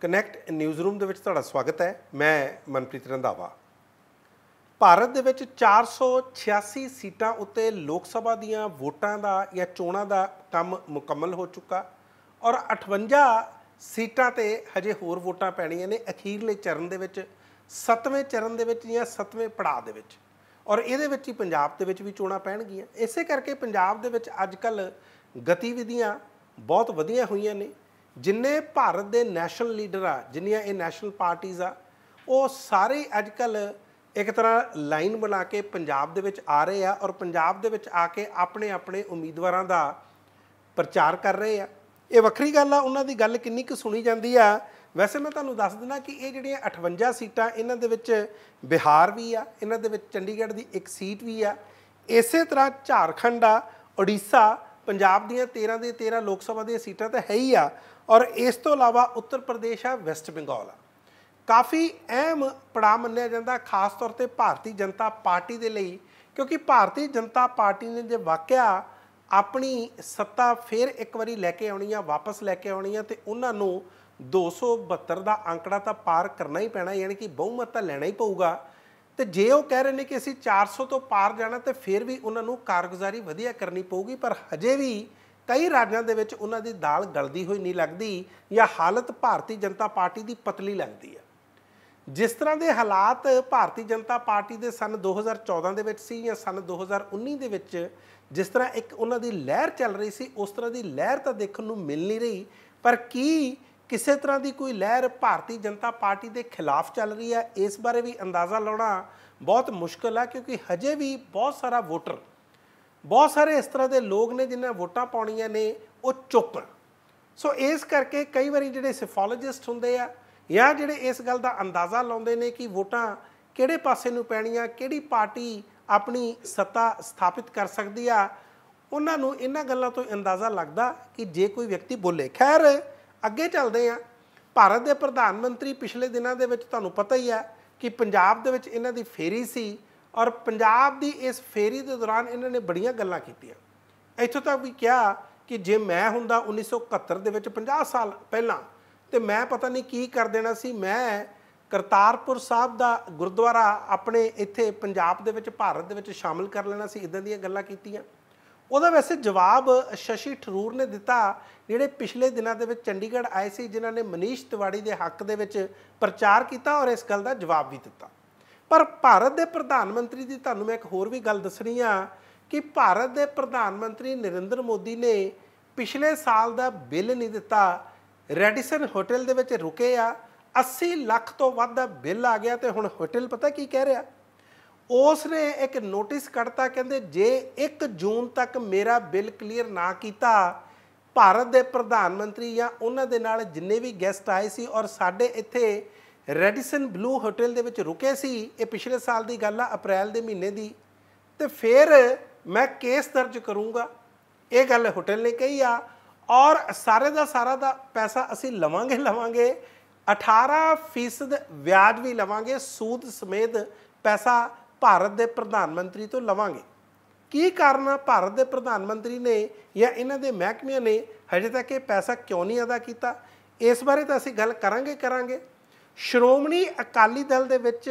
Connect news room ਦੇ ਵਿੱਚ ਤੁਹਾਡਾ ਸਵਾਗਤ ਹੈ ਮੈਂ ਮਨਪ੍ਰੀਤ ਰੰਧਾਵਾ ਭਾਰਤ ਦੇ ਵਿੱਚ 486 ਸੀਟਾਂ ਉੱਤੇ ਲੋਕ ਸਭਾ ਦੀਆਂ ਵੋਟਾਂ ਦਾ ਜਾਂ ਚੋਣਾਂ ਦਾ ਕੰਮ ਮੁਕੰਮਲ ਹੋ ਚੁੱਕਾ ਔਰ 58 ਸੀਟਾਂ ਤੇ ਹਜੇ ਹੋਰ ਵੋਟਾਂ ਪੈਣੀਆਂ ਨੇ ਅਖੀਰਲੇ ਚਰਨ ਦੇ ਵਿੱਚ 7ਵੇਂ ਚਰਨ ਦੇ ਵਿੱਚ ਜਾਂ 7ਵੇਂ ਪੜਾਅ ਦੇ ਵਿੱਚ ਔਰ ਇਹਦੇ ਵਿੱਚ ਹੀ ਪੰਜਾਬ ਦੇ ਵਿੱਚ ਵੀ ਚੋਣਾਂ ਪੈਣਗੀਆਂ ਇਸੇ ਕਰਕੇ ਪੰਜਾਬ ਦੇ ਵਿੱਚ ਅੱਜਕੱਲ ਗਤੀਵਿਧੀਆਂ ਬਹੁਤ ਵਧੀਆਂ ਹੋਈਆਂ ਨੇ ਜਿੰਨੇ ਭਾਰਤ ਦੇ ਨੈਸ਼ਨਲ ਲੀਡਰ ਆ ਜਿੰਨੀਆਂ ਇਹ ਨੈਸ਼ਨਲ ਪਾਰਟੀਆਂ ਆ ਉਹ ਸਾਰੇ ਅੱਜ ਕੱਲ ਇੱਕ ਤਰ੍ਹਾਂ ਲਾਈਨ ਬਣਾ ਕੇ ਪੰਜਾਬ ਦੇ ਵਿੱਚ ਆ ਰਹੇ ਆ ਔਰ ਪੰਜਾਬ ਦੇ ਵਿੱਚ ਆ ਕੇ ਆਪਣੇ ਆਪਣੇ ਉਮੀਦਵਾਰਾਂ ਦਾ ਪ੍ਰਚਾਰ ਕਰ ਰਹੇ ਆ ਇਹ ਵੱਖਰੀ ਗੱਲ ਆ ਉਹਨਾਂ ਦੀ ਗੱਲ ਕਿੰਨੀ ਕੁ ਸੁਣੀ ਜਾਂਦੀ ਆ ਵੈਸੇ ਮੈਂ ਤੁਹਾਨੂੰ ਦੱਸ ਦਿੰਦਾ ਕਿ ਇਹ ਜਿਹੜੀਆਂ 58 ਸੀਟਾਂ ਇਹਨਾਂ ਦੇ ਵਿੱਚ ਬਿਹਾਰ ਵੀ ਆ ਇਹਨਾਂ ਦੇ ਵਿੱਚ ਚੰਡੀਗੜ੍ਹ ਦੀ ਇੱਕ ਸੀਟ ਵੀ ਆ ਇਸੇ ਤਰ੍ਹਾਂ ਝਾਰਖੰਡ ਆ ਓਡੀਸ਼ਾ ਪੰਜਾਬ ਦੀਆਂ 13 ਦੇ 13 ਲੋਕ ਸਭਾ ਦੀਆਂ ਸੀਟਾਂ ਤਾਂ ਹੈ ਹੀ ਆ ਔਰ ਇਸ ਤੋਂ ਇਲਾਵਾ ਉੱਤਰ ਪ੍ਰਦੇਸ਼ ਆ ਵੈਸਟ ਬੰਗਾਲ ਆ ਕਾਫੀ ਅਹਿਮ ਪੜਾ ਮੰਨਿਆ ਜਾਂਦਾ ਖਾਸ ਤੌਰ ਤੇ ਭਾਰਤੀ ਜਨਤਾ ਪਾਰਟੀ ਦੇ ਲਈ ਕਿਉਂਕਿ ਭਾਰਤੀ ਜਨਤਾ ਪਾਰਟੀ ਨੇ ਜੇ ਵਾਕਿਆ ਆਪਣੀ ਸੱਤਾ ਫੇਰ ਇੱਕ ਵਾਰੀ ਲੈ ਕੇ ਆਉਣੀ ਆ ਵਾਪਸ ਲੈ ਕੇ ਆਉਣੀ ਆ ਤੇ ਉਹਨਾਂ ਨੂੰ 272 ਦਾ ਅੰਕੜਾ ਤਾਂ ਪਾਰ ਕਰਨਾ ਹੀ ਪੈਣਾ ਯਾਨੀ ਕਿ ਬਹੁਮਤ ਤਾਂ ਲੈਣਾ ਹੀ ਪਊਗਾ ਤੇ ਜੇ ਉਹ ਕਹਿ ਰਹੇ ਨੇ ਕਿ ਅਸੀਂ 400 ਤੋਂ ਪਾਰ ਜਾਣਾ ਤੇ ਫਿਰ ਵੀ ਉਹਨਾਂ ਨੂੰ ਕਾਰਗੁਜ਼ਾਰੀ ਵਧੀਆ ਕਰਨੀ ਪਊਗੀ ਪਰ ਹਜੇ ਵੀ ਕਈ ਰਾਜਾਂ ਦੇ ਵਿੱਚ ਉਹਨਾਂ ਦੀ ਦਾਲ ਗਲਦੀ ਹੋਈ ਨਹੀਂ ਲੱਗਦੀ ਜਾਂ ਹਾਲਤ ਭਾਰਤੀ ਜਨਤਾ ਪਾਰਟੀ ਦੀ ਪਤਲੀ ਲੱਗਦੀ ਹੈ ਜਿਸ ਤਰ੍ਹਾਂ ਦੇ ਹਾਲਾਤ ਭਾਰਤੀ ਜਨਤਾ ਪਾਰਟੀ ਦੇ ਸਨ 2014 ਦੇ ਵਿੱਚ ਸੀ ਜਾਂ ਸਨ 2019 ਦੇ ਵਿੱਚ ਜਿਸ ਤਰ੍ਹਾਂ ਇੱਕ ਉਹਨਾਂ ਦੀ ਲਹਿਰ ਚੱਲ ਰਹੀ ਸੀ ਉਸ ਤਰ੍ਹਾਂ ਦੀ ਲਹਿਰ ਤਾਂ ਦੇਖਣ ਨੂੰ ਮਿਲ ਨਹੀਂ ਰਹੀ ਪਰ ਕੀ ਕਿਸੇ ਤਰ੍ਹਾਂ ਦੀ ਕੋਈ ਲਹਿਰ ਭਾਰਤੀ ਜਨਤਾ ਪਾਰਟੀ ਦੇ ਖਿਲਾਫ ਚੱਲ ਰਹੀ ਹੈ ਇਸ ਬਾਰੇ ਵੀ ਅੰਦਾਜ਼ਾ ਲਾਉਣਾ ਬਹੁਤ ਮੁਸ਼ਕਲ ਹੈ ਕਿਉਂਕਿ ਹਜੇ ਵੀ ਬਹੁਤ ਸਾਰਾ ਵੋਟਰ ਬਹੁਤ ਸਾਰੇ ਇਸ ਤਰ੍ਹਾਂ ਦੇ ਲੋਕ ਨੇ ਜਿਨ੍ਹਾਂ ਵੋਟਾਂ ਪਾਉਣੀਆਂ ਨੇ ਉਹ ਚੁੱਪ ਸੋ ਇਸ ਕਰਕੇ ਕਈ ਵਾਰੀ ਜਿਹੜੇ ਸਿਫੋਲੋਜਿਸਟ ਹੁੰਦੇ ਆ ਜਾਂ ਜਿਹੜੇ ਇਸ ਗੱਲ ਦਾ ਅੰਦਾਜ਼ਾ ਲਾਉਂਦੇ ਨੇ ਕਿ ਵੋਟਾਂ ਕਿਹੜੇ ਪਾਸੇ ਨੂੰ ਪੈਣੀਆਂ ਕਿਹੜੀ ਪਾਰਟੀ ਆਪਣੀ ਸੱਤਾ ਸਥਾਪਿਤ ਕਰ ਸਕਦੀ ਆ ਉਹਨਾਂ ਨੂੰ ਇਹਨਾਂ ਗੱਲਾਂ ਤੋਂ ਅੰਦਾਜ਼ਾ ਲੱਗਦਾ ਕਿ ਜੇ ਕੋਈ ਵਿਅਕਤੀ ਬੋਲੇ ਖੈਰ ਅੱਗੇ ਚੱਲਦੇ ਆ ਭਾਰਤ ਦੇ ਪ੍ਰਧਾਨ ਮੰਤਰੀ ਪਿਛਲੇ ਦਿਨਾਂ ਦੇ ਵਿੱਚ ਤੁਹਾਨੂੰ ਪਤਾ ਹੀ ਆ ਕਿ ਪੰਜਾਬ ਦੇ ਵਿੱਚ ਇਹਨਾਂ ਦੀ ਫੇਰੀ ਸੀ ਔਰ ਪੰਜਾਬ ਦੀ ਇਸ ਫੇਰੀ ਦੇ ਦੌਰਾਨ ਇਹਨਾਂ ਨੇ ਬੜੀਆਂ ਗੱਲਾਂ ਕੀਤੀਆਂ ਇੱਥੋਂ ਤੱਕ ਵੀ ਕਿਹਾ ਕਿ ਜੇ ਮੈਂ ਹੁੰਦਾ 1971 ਦੇ ਵਿੱਚ 50 ਸਾਲ ਪਹਿਲਾਂ ਤੇ ਮੈਂ ਪਤਾ ਨਹੀਂ ਕੀ ਕਰ ਦੇਣਾ ਸੀ ਮੈਂ ਕਰਤਾਰਪੁਰ ਸਾਹਿਬ ਦਾ ਗੁਰਦੁਆਰਾ ਆਪਣੇ ਇੱਥੇ ਪੰਜਾਬ ਦੇ ਵਿੱਚ ਭਾਰਤ ਦੇ ਵਿੱਚ ਸ਼ਾਮਲ ਕਰ ਲੈਣਾ ਸੀ ਇਦਾਂ ਦੀਆਂ ਗੱਲਾਂ ਕੀਤੀਆਂ ਉਹਦਾ ਵੈਸੇ ਜਵਾਬ ਸ਼ਸ਼ੀ ਠਰੂਰ ਨੇ ਦਿੱਤਾ ਜਿਹੜੇ ਪਿਛਲੇ ਦਿਨਾਂ ਦੇ ਵਿੱਚ ਚੰਡੀਗੜ੍ਹ ਆਏ ਸੀ ਜਿਨ੍ਹਾਂ ਨੇ ਮਨੀਸ਼ ਤਿਵਾੜੀ ਦੇ ਹੱਕ ਦੇ ਵਿੱਚ ਪ੍ਰਚਾਰ ਕੀਤਾ ਔਰ ਇਸ ਗੱਲ ਦਾ ਜਵਾਬ ਵੀ ਦਿੱਤਾ ਪਰ ਭਾਰਤ ਦੇ ਪ੍ਰਧਾਨ ਮੰਤਰੀ ਦੀ ਤੁਹਾਨੂੰ ਮੈਂ ਇੱਕ ਹੋਰ ਵੀ ਗੱਲ ਦੱਸਣੀ ਆ ਕਿ ਭਾਰਤ ਦੇ ਪ੍ਰਧਾਨ ਮੰਤਰੀ ਨਰਿੰਦਰ ਮੋਦੀ ਨੇ ਪਿਛਲੇ ਸਾਲ ਦਾ ਬਿੱਲ ਨਹੀਂ ਦਿੱਤਾ ਰੈਡੀਸਨ ਹੋਟਲ ਦੇ ਵਿੱਚ ਰੁਕੇ ਆ 80 ਲੱਖ ਤੋਂ ਵੱਧ ਦਾ ਬਿੱਲ ਆ ਗਿਆ ਤੇ ਹੁਣ ਹੋਟਲ ਪਤਾ ਕੀ ਕਹਿ ਰਿਹਾ ਉਸ ਨੇ ਇੱਕ ਨੋਟਿਸ ਕੱਢਤਾ ਕਹਿੰਦੇ ਜੇ 1 ਜੂਨ ਤੱਕ ਮੇਰਾ ਬਿੱਲ ਕਲੀਅਰ ਨਾ ਕੀਤਾ ਭਾਰਤ ਦੇ ਪ੍ਰਧਾਨ ਮੰਤਰੀ ਜਾਂ ਉਹਨਾਂ ਦੇ ਨਾਲ ਜਿੰਨੇ ਵੀ ਗੈਸਟ ਆਏ ਸੀ ਔਰ ਸਾਡੇ ਇੱਥੇ ਰੈਡੀਸਨ ਬਲੂ ਹੋਟਲ ਦੇ ਵਿੱਚ ਰੁਕੇ ਸੀ ਇਹ ਪਿਛਲੇ ਸਾਲ ਦੀ ਗੱਲ ਆ ਅਪ੍ਰੈਲ ਦੇ ਮਹੀਨੇ ਦੀ ਤੇ ਫਿਰ ਮੈਂ ਕੇਸ ਦਰਜ ਕਰੂੰਗਾ ਇਹ ਗੱਲ ਹੋਟਲ ਨੇ ਕਹੀ ਆ ਔਰ ਸਾਰੇ ਦਾ ਸਾਰਾ ਦਾ ਪੈਸਾ ਅਸੀਂ ਲਵਾਂਗੇ ਲਵਾਂਗੇ 18% ਵਿਆਜ ਵੀ ਲਵਾਂਗੇ ਸੂਦ ਸਮੇਤ ਪੈਸਾ ਭਾਰਤ ਦੇ ਪ੍ਰਧਾਨ ਮੰਤਰੀ ਤੋਂ ਲਵਾਂਗੇ ਕੀ ਕਾਰਨ ਆ ਭਾਰਤ ਦੇ ਪ੍ਰਧਾਨ ਮੰਤਰੀ ਨੇ ਜਾਂ ਇਹਨਾਂ ਦੇ ਮਹਿਕਮਿਆਂ ਨੇ ਹਜੇ ਤੱਕ ਇਹ ਪੈਸਾ ਕਿਉਂ ਨਹੀਂ ਅਦਾ ਕੀਤਾ ਇਸ ਬਾਰੇ ਤਾਂ ਅਸੀਂ ਗੱਲ ਕਰਾਂਗੇ ਕਰਾਂਗੇ ਸ਼੍ਰੋਮਣੀ ਅਕਾਲੀ ਦਲ ਦੇ ਵਿੱਚ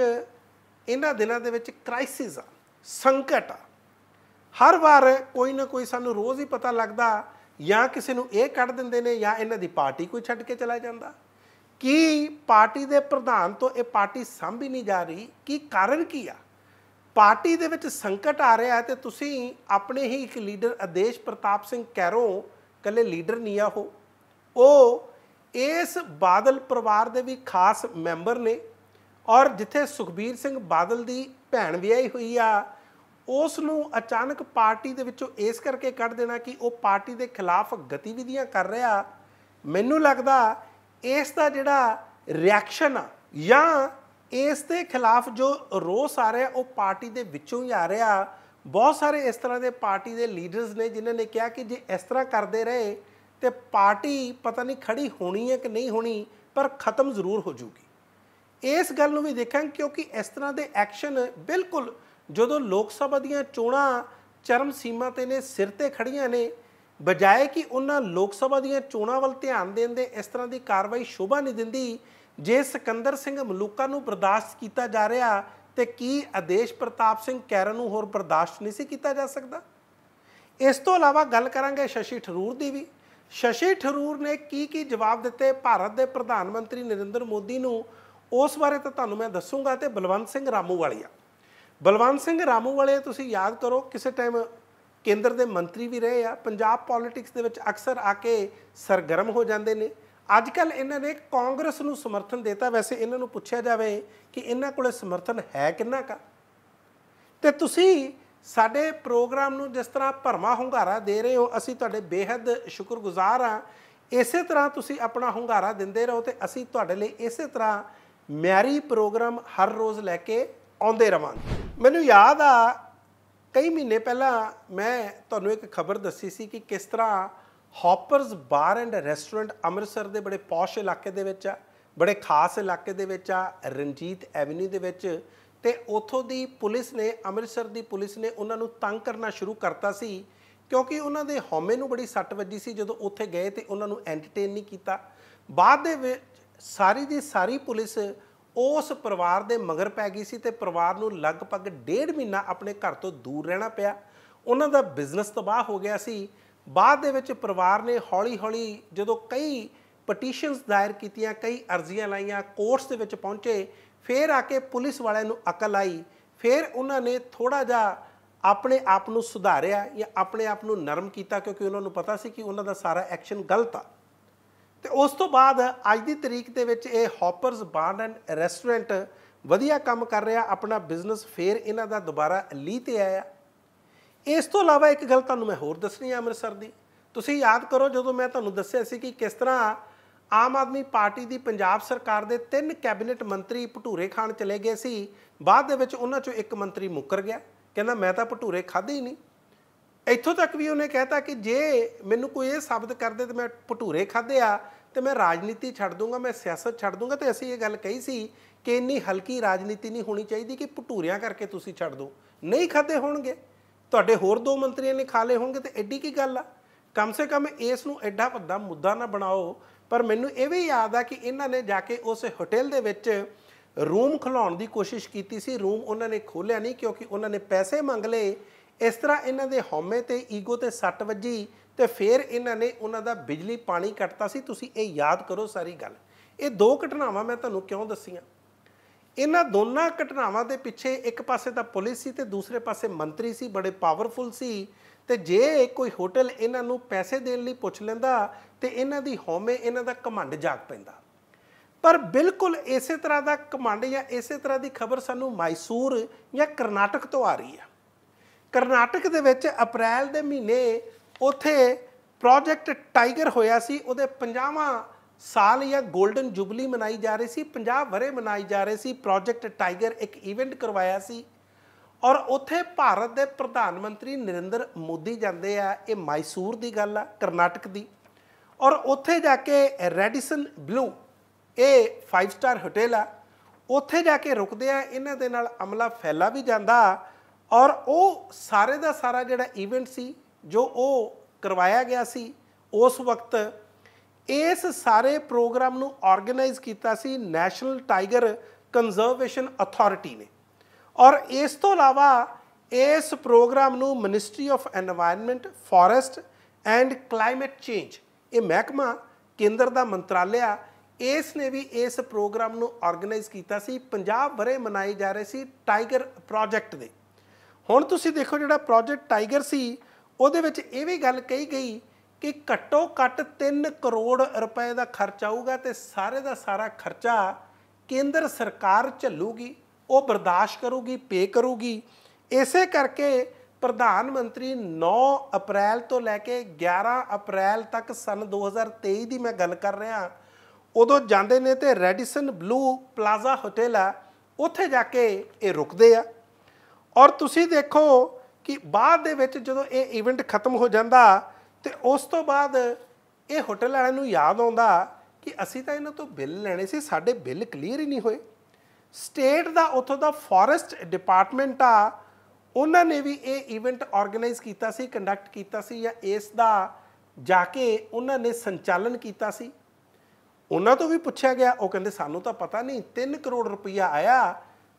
ਇਹਨਾਂ ਦਿਨਾਂ ਦੇ ਵਿੱਚ ਕ੍ਰਾਈਸਿਸ ਆ ਸੰਕਟ ਆ ਹਰ ਵਾਰ ਕੋਈ ਨਾ ਕੋਈ ਸਾਨੂੰ ਰੋਜ਼ ਹੀ ਪਤਾ ਲੱਗਦਾ ਜਾਂ ਕਿਸੇ ਨੂੰ ਇਹ ਕੱਢ ਦਿੰਦੇ ਨੇ ਜਾਂ ਇਹਨਾਂ ਦੀ ਪਾਰਟੀ ਕੋਈ ਛੱਡ ਕੇ ਚਲਾ ਜਾਂਦਾ ਕੀ ਪਾਰਟੀ ਦੇ ਪ੍ਰਧਾਨ ਤੋਂ ਇਹ ਪਾਰਟੀ ਸੰਭ ਹੀ ਨਹੀਂ ਜਾ ਰਹੀ ਕੀ ਕਾਰਨ ਕੀ ਆ ਪਾਰਟੀ ਦੇ ਵਿੱਚ ਸੰਕਟ ਆ ਰਿਹਾ ਤੇ ਤੁਸੀਂ ਆਪਣੇ ਹੀ ਇੱਕ ਲੀਡਰ ਆਦੇਸ਼ ਪ੍ਰਤਾਪ ਸਿੰਘ ਕੈਰੋ ਕੱਲੇ ਲੀਡਰ ਨਹੀਂ ਆ ਉਹ ਉਹ ਇਸ ਬਾਦਲ ਪਰਿਵਾਰ ਦੇ ਵੀ ਖਾਸ ਮੈਂਬਰ ਨੇ ਔਰ ਜਿੱਥੇ ਸੁਖਬੀਰ ਸਿੰਘ ਬਾਦਲ ਦੀ ਭੈਣ ਵਿਆਹੀ ਹੋਈ ਆ ਉਸ ਨੂੰ ਅਚਾਨਕ ਪਾਰਟੀ ਦੇ ਵਿੱਚੋਂ ਇਸ ਕਰਕੇ ਕੱਢ ਦੇਣਾ ਕਿ ਉਹ ਪਾਰਟੀ ਦੇ ਖਿਲਾਫ ਗਤੀਵਿਧੀਆਂ ਕਰ ਰਿਹਾ ਮੈਨੂੰ ਲੱਗਦਾ ਇਸ ਦਾ ਜਿਹੜਾ ਰਿਐਕਸ਼ਨ ਆ ਜਾਂ ਇਸ ਦੇ ਖਿਲਾਫ ਜੋ ਰੋਸ ਆ ਰਿਹਾ ਉਹ ਪਾਰਟੀ ਦੇ ਵਿੱਚੋਂ ਹੀ ਆ ਰਿਹਾ ਬਹੁਤ ਸਾਰੇ ਇਸ ਤਰ੍ਹਾਂ ਦੇ ਪਾਰਟੀ ਦੇ ਲੀਡਰਸ ਨੇ ਜਿਨ੍ਹਾਂ ਨੇ ਕਿਹਾ ਕਿ ਜੇ ਇਸ ਤਰ੍ਹਾਂ ਕਰਦੇ ਰਹੇ ਤੇ ਪਾਰਟੀ ਪਤਾ ਨਹੀਂ ਖੜੀ ਹੋਣੀ ਹੈ ਕਿ ਨਹੀਂ ਹੋਣੀ ਪਰ ਖਤਮ ਜ਼ਰੂਰ ਹੋ ਜੂਗੀ ਇਸ ਗੱਲ ਨੂੰ ਵੀ ਦੇਖਾਂ ਕਿਉਂਕਿ ਇਸ ਤਰ੍ਹਾਂ ਦੇ ਐਕਸ਼ਨ ਬਿਲਕੁਲ ਜਦੋਂ ਲੋਕ ਸਭਾ ਦੀਆਂ ਚੋਣਾਂ ਚਰਮ ਸੀਮਾ ਤੇ ਨੇ ਸਿਰ ਤੇ ਖੜੀਆਂ ਨੇ ਬਜਾਏ ਕਿ ਉਹਨਾਂ ਲੋਕ ਸਭਾ ਦੀਆਂ ਚੋਣਾਂ ਵੱਲ ਧਿਆਨ ਦੇਣ ਦੇ ਇਸ ਤਰ੍ਹਾਂ ਦੀ ਕਾਰਵਾਈ ਸ਼ੋਭਾ ਨਹੀਂ ਦਿੰਦੀ ਜੇ ਸਿਕੰਦਰ ਸਿੰਘ ਮਲੂਕਾ ਨੂੰ ਬਰਦਾਸ਼ਤ ਕੀਤਾ ਜਾ ਰਿਹਾ ਤੇ ਕੀ ਆਦੇਸ਼ ਪ੍ਰਤਾਪ ਸਿੰਘ ਕੈਰਨ ਨੂੰ ਹੋਰ ਬਰਦਾਸ਼ਤ ਨਹੀਂ ਸੀ ਕੀਤਾ ਜਾ ਸਕਦਾ ਇਸ ਤੋਂ ਇਲਾਵਾ ਗੱਲ ਕਰਾਂਗੇ ਸ਼ਸ਼ੀ ਠਰੂਰ ਦੀ ਵੀ ਸ਼ਸ਼ੀ ਠਰੂਰ ਨੇ ਕੀ ਕੀ ਜਵਾਬ ਦਿੱਤੇ ਭਾਰਤ ਦੇ ਪ੍ਰਧਾਨ ਮੰਤਰੀ ਨਰਿੰਦਰ ਮੋਦੀ ਨੂੰ ਉਸ ਬਾਰੇ ਤਾਂ ਤੁਹਾਨੂੰ ਮੈਂ ਦੱਸੂਗਾ ਤੇ ਬਲਵੰਤ ਸਿੰਘ ਰਾਮੂ ਵਾਲੀਆ ਬਲਵੰਤ ਸਿੰਘ ਰਾਮੂ ਵਾਲੇ ਤੁਸੀਂ ਯਾਦ ਕਰੋ ਕਿਸੇ ਟਾਈਮ ਕੇਂਦਰ ਦੇ ਮੰਤਰੀ ਵੀ ਰਹੇ ਆ ਪੰਜਾਬ ਪੋਲਿਟਿਕਸ ਦੇ ਵਿੱਚ ਅਕਸਰ ਆ ਕੇ ਸਰਗਰਮ ਹੋ ਜਾਂਦੇ ਨੇ ਅੱਜ ਕੱਲ ਇਹਨਾਂ ਨੇ ਕਾਂਗਰਸ ਨੂੰ ਸਮਰਥਨ ਦਿੱਤਾ ਵੈਸੇ ਇਹਨਾਂ ਨੂੰ ਪੁੱਛਿਆ ਜਾਵੇ ਕਿ ਇਹਨਾਂ ਕੋਲੇ ਸਮਰਥਨ ਹੈ ਕਿੰਨਾ ਕਾ ਤੇ ਤੁਸੀਂ ਸਾਡੇ ਪ੍ਰੋਗਰਾਮ ਨੂੰ ਜਿਸ ਤਰ੍ਹਾਂ ਭਰਮਾ ਹੁੰਗਾਰਾ ਦੇ ਰਹੇ ਹੋ ਅਸੀਂ ਤੁਹਾਡੇ ਬੇहद ਸ਼ੁਕਰਗੁਜ਼ਾਰ ਹਾਂ ਇਸੇ ਤਰ੍ਹਾਂ ਤੁਸੀਂ ਆਪਣਾ ਹੁੰਗਾਰਾ ਦਿੰਦੇ ਰਹੋ ਤੇ ਅਸੀਂ ਤੁਹਾਡੇ ਲਈ ਇਸੇ ਤਰ੍ਹਾਂ ਮੈਰੀ ਪ੍ਰੋਗਰਾਮ ਹਰ ਰੋਜ਼ ਲੈ ਕੇ ਆਉਂਦੇ ਰਵਾਂਗੇ ਮੈਨੂੰ ਯਾਦ ਆ ਕਈ ਮਹੀਨੇ ਪਹਿਲਾਂ ਮੈਂ ਤੁਹਾਨੂੰ ਇੱਕ ਖਬਰ ਦੱਸੀ ਸੀ ਕਿ ਕਿਸ ਤਰ੍ਹਾਂ Hoppers bar and restaurant Amritsar ਦੇ ਬੜੇ ਪੌਸ਼ ਇਲਾਕੇ ਦੇ ਵਿੱਚ ਆ ਬੜੇ ਖਾਸ ਇਲਾਕੇ ਦੇ ਵਿੱਚ ਆ ਰਣਜੀਤ ਐਵਨਿਊ ਦੇ ਵਿੱਚ ਤੇ ਉਥੋਂ ਦੀ ਪੁਲਿਸ ਨੇ ਅੰਮ੍ਰਿਤਸਰ ਦੀ ਪੁਲਿਸ ਨੇ ਉਹਨਾਂ ਨੂੰ ਤੰਗ ਕਰਨਾ ਸ਼ੁਰੂ ਕਰਤਾ ਸੀ ਕਿਉਂਕਿ ਉਹਨਾਂ ਦੇ ਹੌਮੇ ਨੂੰ ਬੜੀ ਸੱਟ ਵੱਜੀ ਸੀ ਜਦੋਂ ਉੱਥੇ ਗਏ ਤੇ ਉਹਨਾਂ ਨੂੰ ਐਂਟਰਟੇਨ ਨਹੀਂ ਕੀਤਾ ਬਾਅਦ ਦੇ ਵਿੱਚ ਸਾਰੀ ਦੀ ਸਾਰੀ ਪੁਲਿਸ ਉਸ ਪਰਿਵਾਰ ਦੇ ਮਗਰ ਪੈ ਗਈ ਸੀ ਤੇ ਪਰਿਵਾਰ ਨੂੰ ਲਗਭਗ ਡੇਢ ਮਹੀਨਾ ਆਪਣੇ ਘਰ ਤੋਂ ਦੂਰ ਰਹਿਣਾ ਪਿਆ ਉਹਨਾਂ ਦਾ ਬਿਜ਼ਨਸ ਤਬਾਹ ਹੋ ਗਿਆ ਸੀ ਬਾਅਦ ਦੇ ਵਿੱਚ ਪਰਿਵਾਰ ਨੇ ਹੌਲੀ-ਹੌਲੀ ਜਦੋਂ ਕਈ ਪਟੀਸ਼ਨਸ ਦਾਇਰ ਕੀਤੀਆਂ ਕਈ ਅਰਜ਼ੀਆਂ ਲਾਈਆਂ ਕੋਰਟਸ ਦੇ ਵਿੱਚ ਪਹੁੰਚੇ ਫੇਰ ਆ ਕੇ ਪੁਲਿਸ ਵਾਲਿਆਂ ਨੂੰ ਅਕਲ ਆਈ ਫੇਰ ਉਹਨਾਂ ਨੇ ਥੋੜਾ ਜਿਹਾ ਆਪਣੇ ਆਪ ਨੂੰ ਸੁਧਾਰਿਆ ਜਾਂ ਆਪਣੇ ਆਪ ਨੂੰ ਨਰਮ ਕੀਤਾ ਕਿਉਂਕਿ ਉਹਨਾਂ ਨੂੰ ਪਤਾ ਸੀ ਕਿ ਉਹਨਾਂ ਦਾ ਸਾਰਾ ਐਕਸ਼ਨ ਗਲਤ ਆ ਤੇ ਉਸ ਤੋਂ ਬਾਅਦ ਅੱਜ ਦੀ ਤਰੀਕ ਦੇ ਵਿੱਚ ਇਹ ਹੌਪਰਸ ਬਾਰਡ ਐਂਡ ਰੈਸਟੋਰੈਂਟ ਵਧੀਆ ਕੰਮ ਕਰ ਰਿਹਾ ਆਪਣਾ ਬਿਜ਼ਨਸ ਫੇਰ ਇਹਨਾਂ ਦਾ ਦੁਬਾਰਾ ਲੀ ਤੇ ਆਇਆ ਇਸ ਤੋਂ ਇਲਾਵਾ ਇੱਕ ਗੱਲ ਤੁਹਾਨੂੰ ਮੈਂ ਹੋਰ ਦੱਸਣੀ ਹੈ ਅੰਮ੍ਰਿਤਸਰ ਦੀ ਤੁਸੀਂ ਯਾਦ ਕਰੋ ਜਦੋਂ ਮੈਂ ਤੁਹਾਨੂੰ ਦੱਸਿਆ ਸੀ ਕਿ ਕਿਸ ਤਰ੍ਹਾਂ ਆਮ ਆਦਮੀ ਪਾਰਟੀ ਦੀ ਪੰਜਾਬ ਸਰਕਾਰ ਦੇ ਤਿੰਨ ਕੈਬਨਿਟ ਮੰਤਰੀ ਭਟੂਰੇ ਖਾਣ ਚਲੇ ਗਏ ਸੀ ਬਾਅਦ ਦੇ ਵਿੱਚ ਉਹਨਾਂ ਚੋਂ ਇੱਕ ਮੰਤਰੀ ਮੁੱਕਰ ਗਿਆ ਕਹਿੰਦਾ ਮੈਂ ਤਾਂ ਭਟੂਰੇ ਖਾਦੇ ਹੀ ਨਹੀਂ ਇੱਥੋਂ ਤੱਕ ਵੀ ਉਹਨੇ ਕਹਿਤਾ ਕਿ ਜੇ ਮੈਨੂੰ ਕੋਈ ਇਹ ਸ਼ਬਦ ਕਰਦੇ ਤੇ ਮੈਂ ਭਟੂਰੇ ਖਾਦੇ ਆ ਤੇ ਮੈਂ ਰਾਜਨੀਤੀ ਛੱਡ ਦੂੰਗਾ ਮੈਂ ਸਿਆਸਤ ਛੱਡ ਦੂੰਗਾ ਤੇ ਅਸੀਂ ਇਹ ਗੱਲ ਕਹੀ ਸੀ ਕਿ ਇੰਨੀ ਹਲਕੀ ਰਾਜਨੀਤੀ ਨਹੀਂ ਹੋਣੀ ਚਾਹੀਦੀ ਕਿ ਭਟੂਰਿਆਂ ਕਰਕੇ ਤੁਸੀਂ ਛੱਡ ਦੋ ਨਹੀਂ ਖਾਦੇ ਹੋਣਗੇ ਤੁਹਾਡੇ ਹੋਰ ਦੋ ਮੰਤਰੀਆਂ ਨੇ ਖਾ ਲਏ ਹੋਣਗੇ ਤੇ ਐਡੀ ਕੀ ਗੱਲ ਆ ਕਮ ਸੇ ਕਮ ਇਸ ਨੂੰ ਐਡਾ ਵੱਡਾ ਮੁੱਦਾ ਨਾ ਬਣਾਓ ਪਰ ਮੈਨੂੰ ਇਹ ਵੀ ਯਾਦ ਆ ਕਿ ਇਹਨਾਂ ਨੇ ਜਾ ਕੇ ਉਸ ਹੋਟਲ ਦੇ ਵਿੱਚ ਰੂਮ ਖਲਾਉਣ ਦੀ ਕੋਸ਼ਿਸ਼ ਕੀਤੀ ਸੀ ਰੂਮ ਉਹਨਾਂ ਨੇ ਖੋਲਿਆ ਨਹੀਂ ਕਿਉਂਕਿ ਉਹਨਾਂ ਨੇ ਪੈਸੇ ਮੰਗ ਲਏ ਇਸ ਤਰ੍ਹਾਂ ਇਹਨਾਂ ਦੇ ਹੌਮੇ ਤੇ ਈਗੋ ਤੇ ਸੱਟ ਵੱਜੀ ਤੇ ਫਿਰ ਇਹਨਾਂ ਨੇ ਉਹਨਾਂ ਦਾ ਬਿਜਲੀ ਪਾਣੀ ਕੱਟਤਾ ਸੀ ਤੁਸੀਂ ਇਹ ਯਾਦ ਕਰੋ ਸਾਰੀ ਗੱਲ ਇਹ ਦੋ ਘਟਨਾਵਾਂ ਮੈਂ ਤੁਹਾਨੂੰ ਕਿਉਂ ਦੱਸੀਆਂ ਇਹਨਾਂ ਦੋਨਾਂ ਘਟਨਾਵਾਂ ਦੇ ਪਿੱਛੇ ਇੱਕ ਪਾਸੇ ਤਾਂ ਪੁਲਿਸ ਸੀ ਤੇ ਦੂਸਰੇ ਪਾਸੇ ਮੰਤਰੀ ਸੀ ਬੜੇ ਪਾਵਰਫੁਲ ਸੀ ਤੇ ਜੇ ਕੋਈ ਹੋਟਲ ਇਹਨਾਂ ਨੂੰ ਪੈਸੇ ਦੇਣ ਲਈ ਪੁੱਛ ਲੈਂਦਾ ਤੇ ਇਹਨਾਂ ਦੀ ਹੋਮੇ ਇਹਨਾਂ ਦਾ ਕਮੰਡ ਜਾਗ ਪੈਂਦਾ ਪਰ ਬਿਲਕੁਲ ਇਸੇ ਤਰ੍ਹਾਂ ਦਾ ਕਮੰਡ ਜਾਂ ਇਸੇ ਤਰ੍ਹਾਂ ਦੀ ਖਬਰ ਸਾਨੂੰ ਮਾਇਸੂਰ ਜਾਂ ਕਰਨਾਟਕ ਤੋਂ ਆ ਰਹੀ ਹੈ ਕਰਨਾਟਕ ਦੇ ਵਿੱਚ ਅਪ੍ਰੈਲ ਦੇ ਮਹੀਨੇ ਉਥੇ ਪ੍ਰੋਜੈਕਟ ਟਾਈਗਰ ਹੋਇਆ ਸੀ ਉਹਦੇ 50ਵਾਂ ਸਾਲ ਜਾਂ 골ਡਨ ਜੁਬਲੀ ਮਨਾਈ ਜਾ ਰਹੀ ਸੀ 50 ਵਰੇ ਮਨਾਈ ਜਾ ਰਹੀ ਸੀ ਪ੍ਰੋਜੈਕਟ ਟਾਈਗਰ ਇੱਕ ਇਵੈਂਟ ਕਰਵਾਇਆ ਸੀ ਔਰ ਉਥੇ ਭਾਰਤ ਦੇ ਪ੍ਰਧਾਨ ਮੰਤਰੀ ਨਰਿੰਦਰ ਮੋਦੀ ਜਾਂਦੇ ਆ ਇਹ ਮਾਇਸੂਰ ਦੀ ਗੱਲ ਆ ਕਰਨਾਟਕ ਦੀ ਔਰ ਉੱਥੇ ਜਾ ਕੇ ਰੈਡੀਸਨ ਬਲੂ ਇਹ 5 ਸਟਾਰ ਹੋਟਲ ਆ ਉੱਥੇ ਜਾ ਕੇ ਰੁਕਦੇ ਆ ਇਹਨਾਂ ਦੇ ਨਾਲ ਅਮਲਾ ਫੈਲਾ ਵੀ ਜਾਂਦਾ ਔਰ ਉਹ ਸਾਰੇ ਦਾ ਸਾਰਾ ਜਿਹੜਾ ਇਵੈਂਟ ਸੀ ਜੋ ਉਹ ਕਰਵਾਇਆ ਗਿਆ ਸੀ ਉਸ ਵਕਤ ਇਸ ਸਾਰੇ ਪ੍ਰੋਗਰਾਮ ਨੂੰ ਆਰਗੇਨਾਈਜ਼ ਕੀਤਾ ਸੀ ਨੈਸ਼ਨਲ ਟਾਈਗਰ ਕੰਜ਼ਰਵੇਸ਼ਨ ਅਥਾਰਟੀ ਨੇ ਔਰ ਇਸ ਤੋਂ ਇਲਾਵਾ ਇਸ ਪ੍ਰੋਗਰਾਮ ਨੂੰ ministry of environment forest and climate change ਇਹ ਮਹਿਕਮਾ ਕੇਂਦਰ ਦਾ ਮੰਤਰਾਲਾ ਇਸ ਨੇ ਵੀ ਇਸ ਪ੍ਰੋਗਰਾਮ ਨੂੰ ਆਰਗੇਨਾਈਜ਼ ਕੀਤਾ ਸੀ 50 ਬਰੇ ਮਨਾਏ ਜਾ ਰਹੇ ਸੀ ਟਾਈਗਰ ਪ੍ਰੋਜੈਕਟ ਦੇ ਹੁਣ ਤੁਸੀਂ ਦੇਖੋ ਜਿਹੜਾ ਪ੍ਰੋਜੈਕਟ ਟਾਈਗਰ ਸੀ ਉਹਦੇ ਵਿੱਚ ਇਹ ਵੀ ਗੱਲ ਕਹੀ ਗਈ ਕਿ ਘੱਟੋ ਘੱਟ 3 ਕਰੋੜ ਰੁਪਏ ਦਾ ਖਰਚ ਆਊਗਾ ਤੇ ਸਾਰੇ ਦਾ ਸਾਰਾ ਖਰਚਾ ਕੇਂਦਰ ਸਰਕਾਰ ਝੱਲੂਗੀ ਉਹ ਬਰਦਾਸ਼ਤ ਕਰੂਗੀ ਪੇ ਕਰੂਗੀ ਇਸੇ ਕਰਕੇ ਪ੍ਰਧਾਨ ਮੰਤਰੀ 9 ਅਪ੍ਰੈਲ ਤੋਂ ਲੈ ਕੇ 11 ਅਪ੍ਰੈਲ ਤੱਕ ਸਨ 2023 ਦੀ ਮੈਂ ਗੱਲ ਕਰ ਰਿਹਾ ਉਦੋਂ ਜਾਂਦੇ ਨੇ ਤੇ ਰੈਡੀਸਨ ਬਲੂ ਪਲਾਜ਼ਾ ਹੋਟਲ ਆ ਉੱਥੇ ਜਾ ਕੇ ਇਹ ਰੁਕਦੇ ਆ ਔਰ ਤੁਸੀਂ ਦੇਖੋ ਕਿ ਬਾਅਦ ਦੇ ਵਿੱਚ ਜਦੋਂ ਇਹ ਇਵੈਂਟ ਖਤਮ ਹੋ ਜਾਂਦਾ ਤੇ ਉਸ ਤੋਂ ਬਾਅਦ ਇਹ ਹੋਟਲ ਵਾਲਿਆਂ ਨੂੰ ਯਾਦ ਆਉਂਦਾ ਕਿ ਅਸੀਂ ਤਾਂ ਇਹਨਾਂ ਤੋਂ ਬਿੱਲ ਲੈਣੇ ਸੀ ਸਾਡੇ ਬਿੱਲ ਕਲੀਅਰ ਹੀ ਨਹੀਂ ਹੋਏ ਸਟੇਟ ਦਾ ਉੱਥੋਂ ਦਾ ਫੋਰੈਸਟ ਡਿਪਾਰਟਮੈਂਟ ਆ ਉਹਨਾਂ ਨੇ ਵੀ ਇਹ ਇਵੈਂਟ ਆਰਗੇਨਾਈਜ਼ ਕੀਤਾ ਸੀ ਕੰਡਕਟ ਕੀਤਾ ਸੀ ਜਾਂ ਇਸ ਦਾ ਜਾ ਕੇ ਉਹਨਾਂ ਨੇ ਸੰਚਾਲਨ ਕੀਤਾ ਸੀ ਉਹਨਾਂ ਤੋਂ ਵੀ ਪੁੱਛਿਆ ਗਿਆ ਉਹ ਕਹਿੰਦੇ ਸਾਨੂੰ ਤਾਂ ਪਤਾ ਨਹੀਂ 3 ਕਰੋੜ ਰੁਪਇਆ ਆਇਆ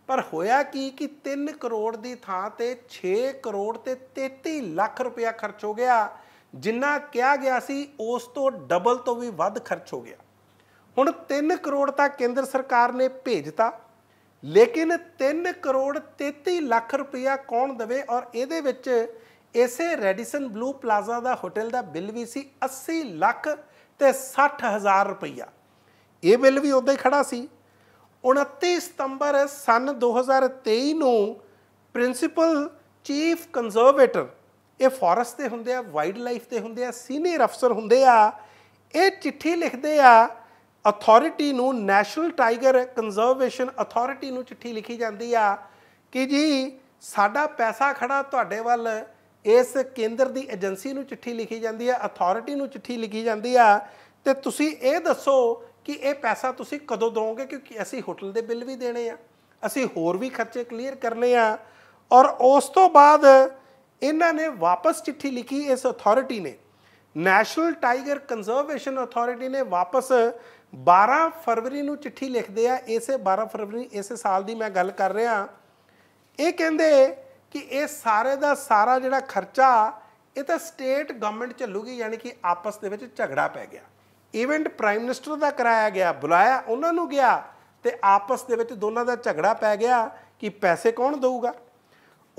ਪਰ ਹੋਇਆ ਕੀ ਕਿ 3 ਕਰੋੜ ਦੀ ਥਾਂ ਤੇ 6 ਕਰੋੜ ਤੇ 33 ਲੱਖ ਰੁਪਇਆ ਖਰਚ ਹੋ ਗਿਆ ਜਿੰਨਾ ਕਿਹਾ ਗਿਆ ਸੀ ਉਸ ਤੋਂ ਡਬਲ ਤੋਂ ਵੀ ਵੱਧ ਖਰਚ ਹੋ ਗਿਆ ਹੁਣ 3 ਕਰੋੜ ਤਾਂ ਕੇਂਦਰ ਸਰਕਾਰ ਨੇ ਭੇਜਤਾ ਲੇਕਿਨ 3 ਕਰੋੜ 33 ਲੱਖ ਰੁਪਇਆ ਕੌਣ ਦਵੇ ਔਰ ਇਹਦੇ ਵਿੱਚ ਇਸੇ ਰੈਡੀਸਨ ਬਲੂ ਪਲਾਜ਼ਾ ਦਾ ਹੋਟਲ ਦਾ ਬਿੱਲ ਵੀ ਸੀ 80 ਲੱਖ ਤੇ 60000 ਰੁਪਇਆ ਇਹ ਬਿੱਲ ਵੀ ਉਦੋਂ ਹੀ ਖੜਾ ਸੀ 29 ਸਤੰਬਰ ਸਨ 2023 ਨੂੰ ਪ੍ਰਿੰਸੀਪਲ ਚੀਫ ਕੰਜ਼ਰਵੇਟਰ ਇਹ ਫੋਰੈਸਟ ਦੇ ਹੁੰਦੇ ਆ ਵਾਈਲਡ ਲਾਈਫ ਦੇ ਹੁੰਦੇ ਆ ਸੀਨੀਅਰ ਅਫਸਰ ਹੁੰਦੇ ਆ ਇਹ ਚਿੱਠੀ ਲਿਖਦੇ ਆ ਅਥਾਰਟੀ ਨੂੰ ਨੈਸ਼ਨਲ ਟਾਈਗਰ ਕੰਜ਼ਰਵੇਸ਼ਨ ਅਥਾਰਟੀ ਨੂੰ ਚਿੱਠੀ ਲਿਖੀ ਜਾਂਦੀ ਆ ਕਿ ਜੀ ਸਾਡਾ ਪੈਸਾ ਖੜਾ ਤੁਹਾਡੇ ਵੱਲ ਇਸ ਕੇਂਦਰ ਦੀ ਏਜੰਸੀ ਨੂੰ ਚਿੱਠੀ ਲਿਖੀ ਜਾਂਦੀ ਆ ਅਥਾਰਟੀ ਨੂੰ ਚਿੱਠੀ ਲਿਖੀ ਜਾਂਦੀ ਆ ਤੇ ਤੁਸੀਂ ਇਹ ਦੱਸੋ ਕਿ ਇਹ ਪੈਸਾ ਤੁਸੀਂ ਕਦੋਂ ਦੋਗੇ ਕਿਉਂਕਿ ਅਸੀਂ ਹੋਟਲ ਦੇ ਬਿੱਲ ਵੀ ਦੇਣੇ ਆ ਅਸੀਂ ਹੋਰ ਵੀ ਖਰਚੇ ਕਲੀਅਰ ਕਰਨੇ ਆ ਔਰ ਉਸ ਤੋਂ ਬਾਅਦ ਇਹਨਾਂ ਨੇ ਵਾਪਸ ਚਿੱਠੀ ਲਿਖੀ ਇਸ ਅਥਾਰਟੀ ਨੇ ਨੈਸ਼ਨਲ ਟਾਈਗਰ ਕੰਜ਼ਰਵੇਸ਼ਨ ਅਥਾਰਟੀ ਨੇ ਵਾਪਸ 12 ਫਰਵਰੀ ਨੂੰ ਚਿੱਠੀ ਲਿਖਦੇ ਆ ਇਸੇ 12 ਫਰਵਰੀ ਇਸੇ ਸਾਲ ਦੀ ਮੈਂ ਗੱਲ ਕਰ ਰਿਹਾ ਇਹ ਕਹਿੰਦੇ ਕਿ ਇਹ ਸਾਰੇ ਦਾ ਸਾਰਾ ਜਿਹੜਾ ਖਰਚਾ ਇਹ ਤਾਂ ਸਟੇਟ ਗਵਰਨਮੈਂਟ ਚੱਲੂਗੀ ਯਾਨੀ ਕਿ ਆਪਸ ਦੇ ਵਿੱਚ ਝਗੜਾ ਪੈ ਗਿਆ ਇਵੈਂਟ ਪ੍ਰਾਈਮ ਮਿਨਿਸਟਰ ਦਾ ਕਰਾਇਆ ਗਿਆ ਬੁਲਾਇਆ ਉਹਨਾਂ ਨੂੰ ਗਿਆ ਤੇ ਆਪਸ ਦੇ ਵਿੱਚ ਦੋਨਾਂ ਦਾ ਝਗੜਾ ਪੈ ਗਿਆ ਕਿ ਪੈਸੇ ਕੌਣ ਦੇਊਗਾ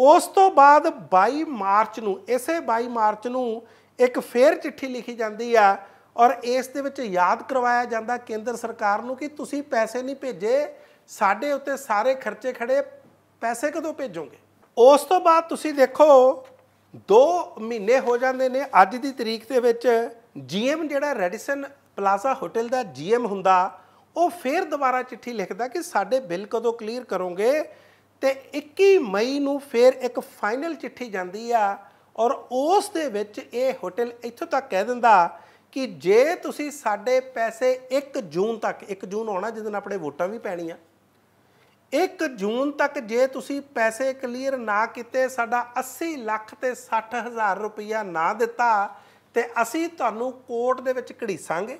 ਉਸ ਤੋਂ ਬਾਅਦ 22 ਮਾਰਚ ਨੂੰ ਇਸੇ 22 ਮਾਰਚ ਨੂੰ ਇੱਕ ਫੇਰ ਚਿੱਠੀ ਲਿਖੀ ਜਾਂਦੀ ਆ ਔਰ ਇਸ ਦੇ ਵਿੱਚ ਯਾਦ ਕਰਵਾਇਆ ਜਾਂਦਾ ਕੇਂਦਰ ਸਰਕਾਰ ਨੂੰ ਕਿ ਤੁਸੀਂ ਪੈਸੇ ਨਹੀਂ ਭੇਜੇ ਸਾਡੇ ਉੱਤੇ ਸਾਰੇ ਖਰਚੇ ਖੜੇ ਪੈਸੇ ਕਦੋਂ ਭੇਜੋਗੇ ਉਸ ਤੋਂ ਬਾਅਦ ਤੁਸੀਂ ਦੇਖੋ 2 ਮਹੀਨੇ ਹੋ ਜਾਂਦੇ ਨੇ ਅੱਜ ਦੀ ਤਰੀਕ ਦੇ ਵਿੱਚ ਜੀਐਮ ਜਿਹੜਾ ਰੈਡੀਸਨ ਪਲਾਜ਼ਾ ਹੋਟਲ ਦਾ ਜੀਐਮ ਹੁੰਦਾ ਉਹ ਫੇਰ ਦੁਬਾਰਾ ਚਿੱਠੀ ਲਿਖਦਾ ਕਿ ਸਾਡੇ ਬਿੱਲ ਕਦੋਂ ਕਲੀਅਰ ਕਰੋਗੇ ਤੇ 21 ਮਈ ਨੂੰ ਫੇਰ ਇੱਕ ਫਾਈਨਲ ਚਿੱਠੀ ਜਾਂਦੀ ਆ ਔਰ ਉਸ ਦੇ ਵਿੱਚ ਇਹ ਹੋਟਲ ਇੱਥੋਂ ਤੱਕ ਕਹਿ ਦਿੰਦਾ ਕਿ ਜੇ ਤੁਸੀਂ ਸਾਡੇ ਪੈਸੇ 1 ਜੂਨ ਤੱਕ 1 ਜੂਨ ਆਉਣਾ ਜਿਸ ਦਿਨ ਆਪਣੇ ਵੋਟਾਂ ਵੀ ਪੈਣੀਆਂ 1 ਜੂਨ ਤੱਕ ਜੇ ਤੁਸੀਂ ਪੈਸੇ ਕਲੀਅਰ ਨਾ ਕੀਤੇ ਸਾਡਾ 80 ਲੱਖ ਤੇ 60 ਹਜ਼ਾਰ ਰੁਪਇਆ ਨਾ ਦਿੱਤਾ ਤੇ ਅਸੀਂ ਤੁਹਾਨੂੰ ਕੋਰਟ ਦੇ ਵਿੱਚ ਘੜੀਸਾਂਗੇ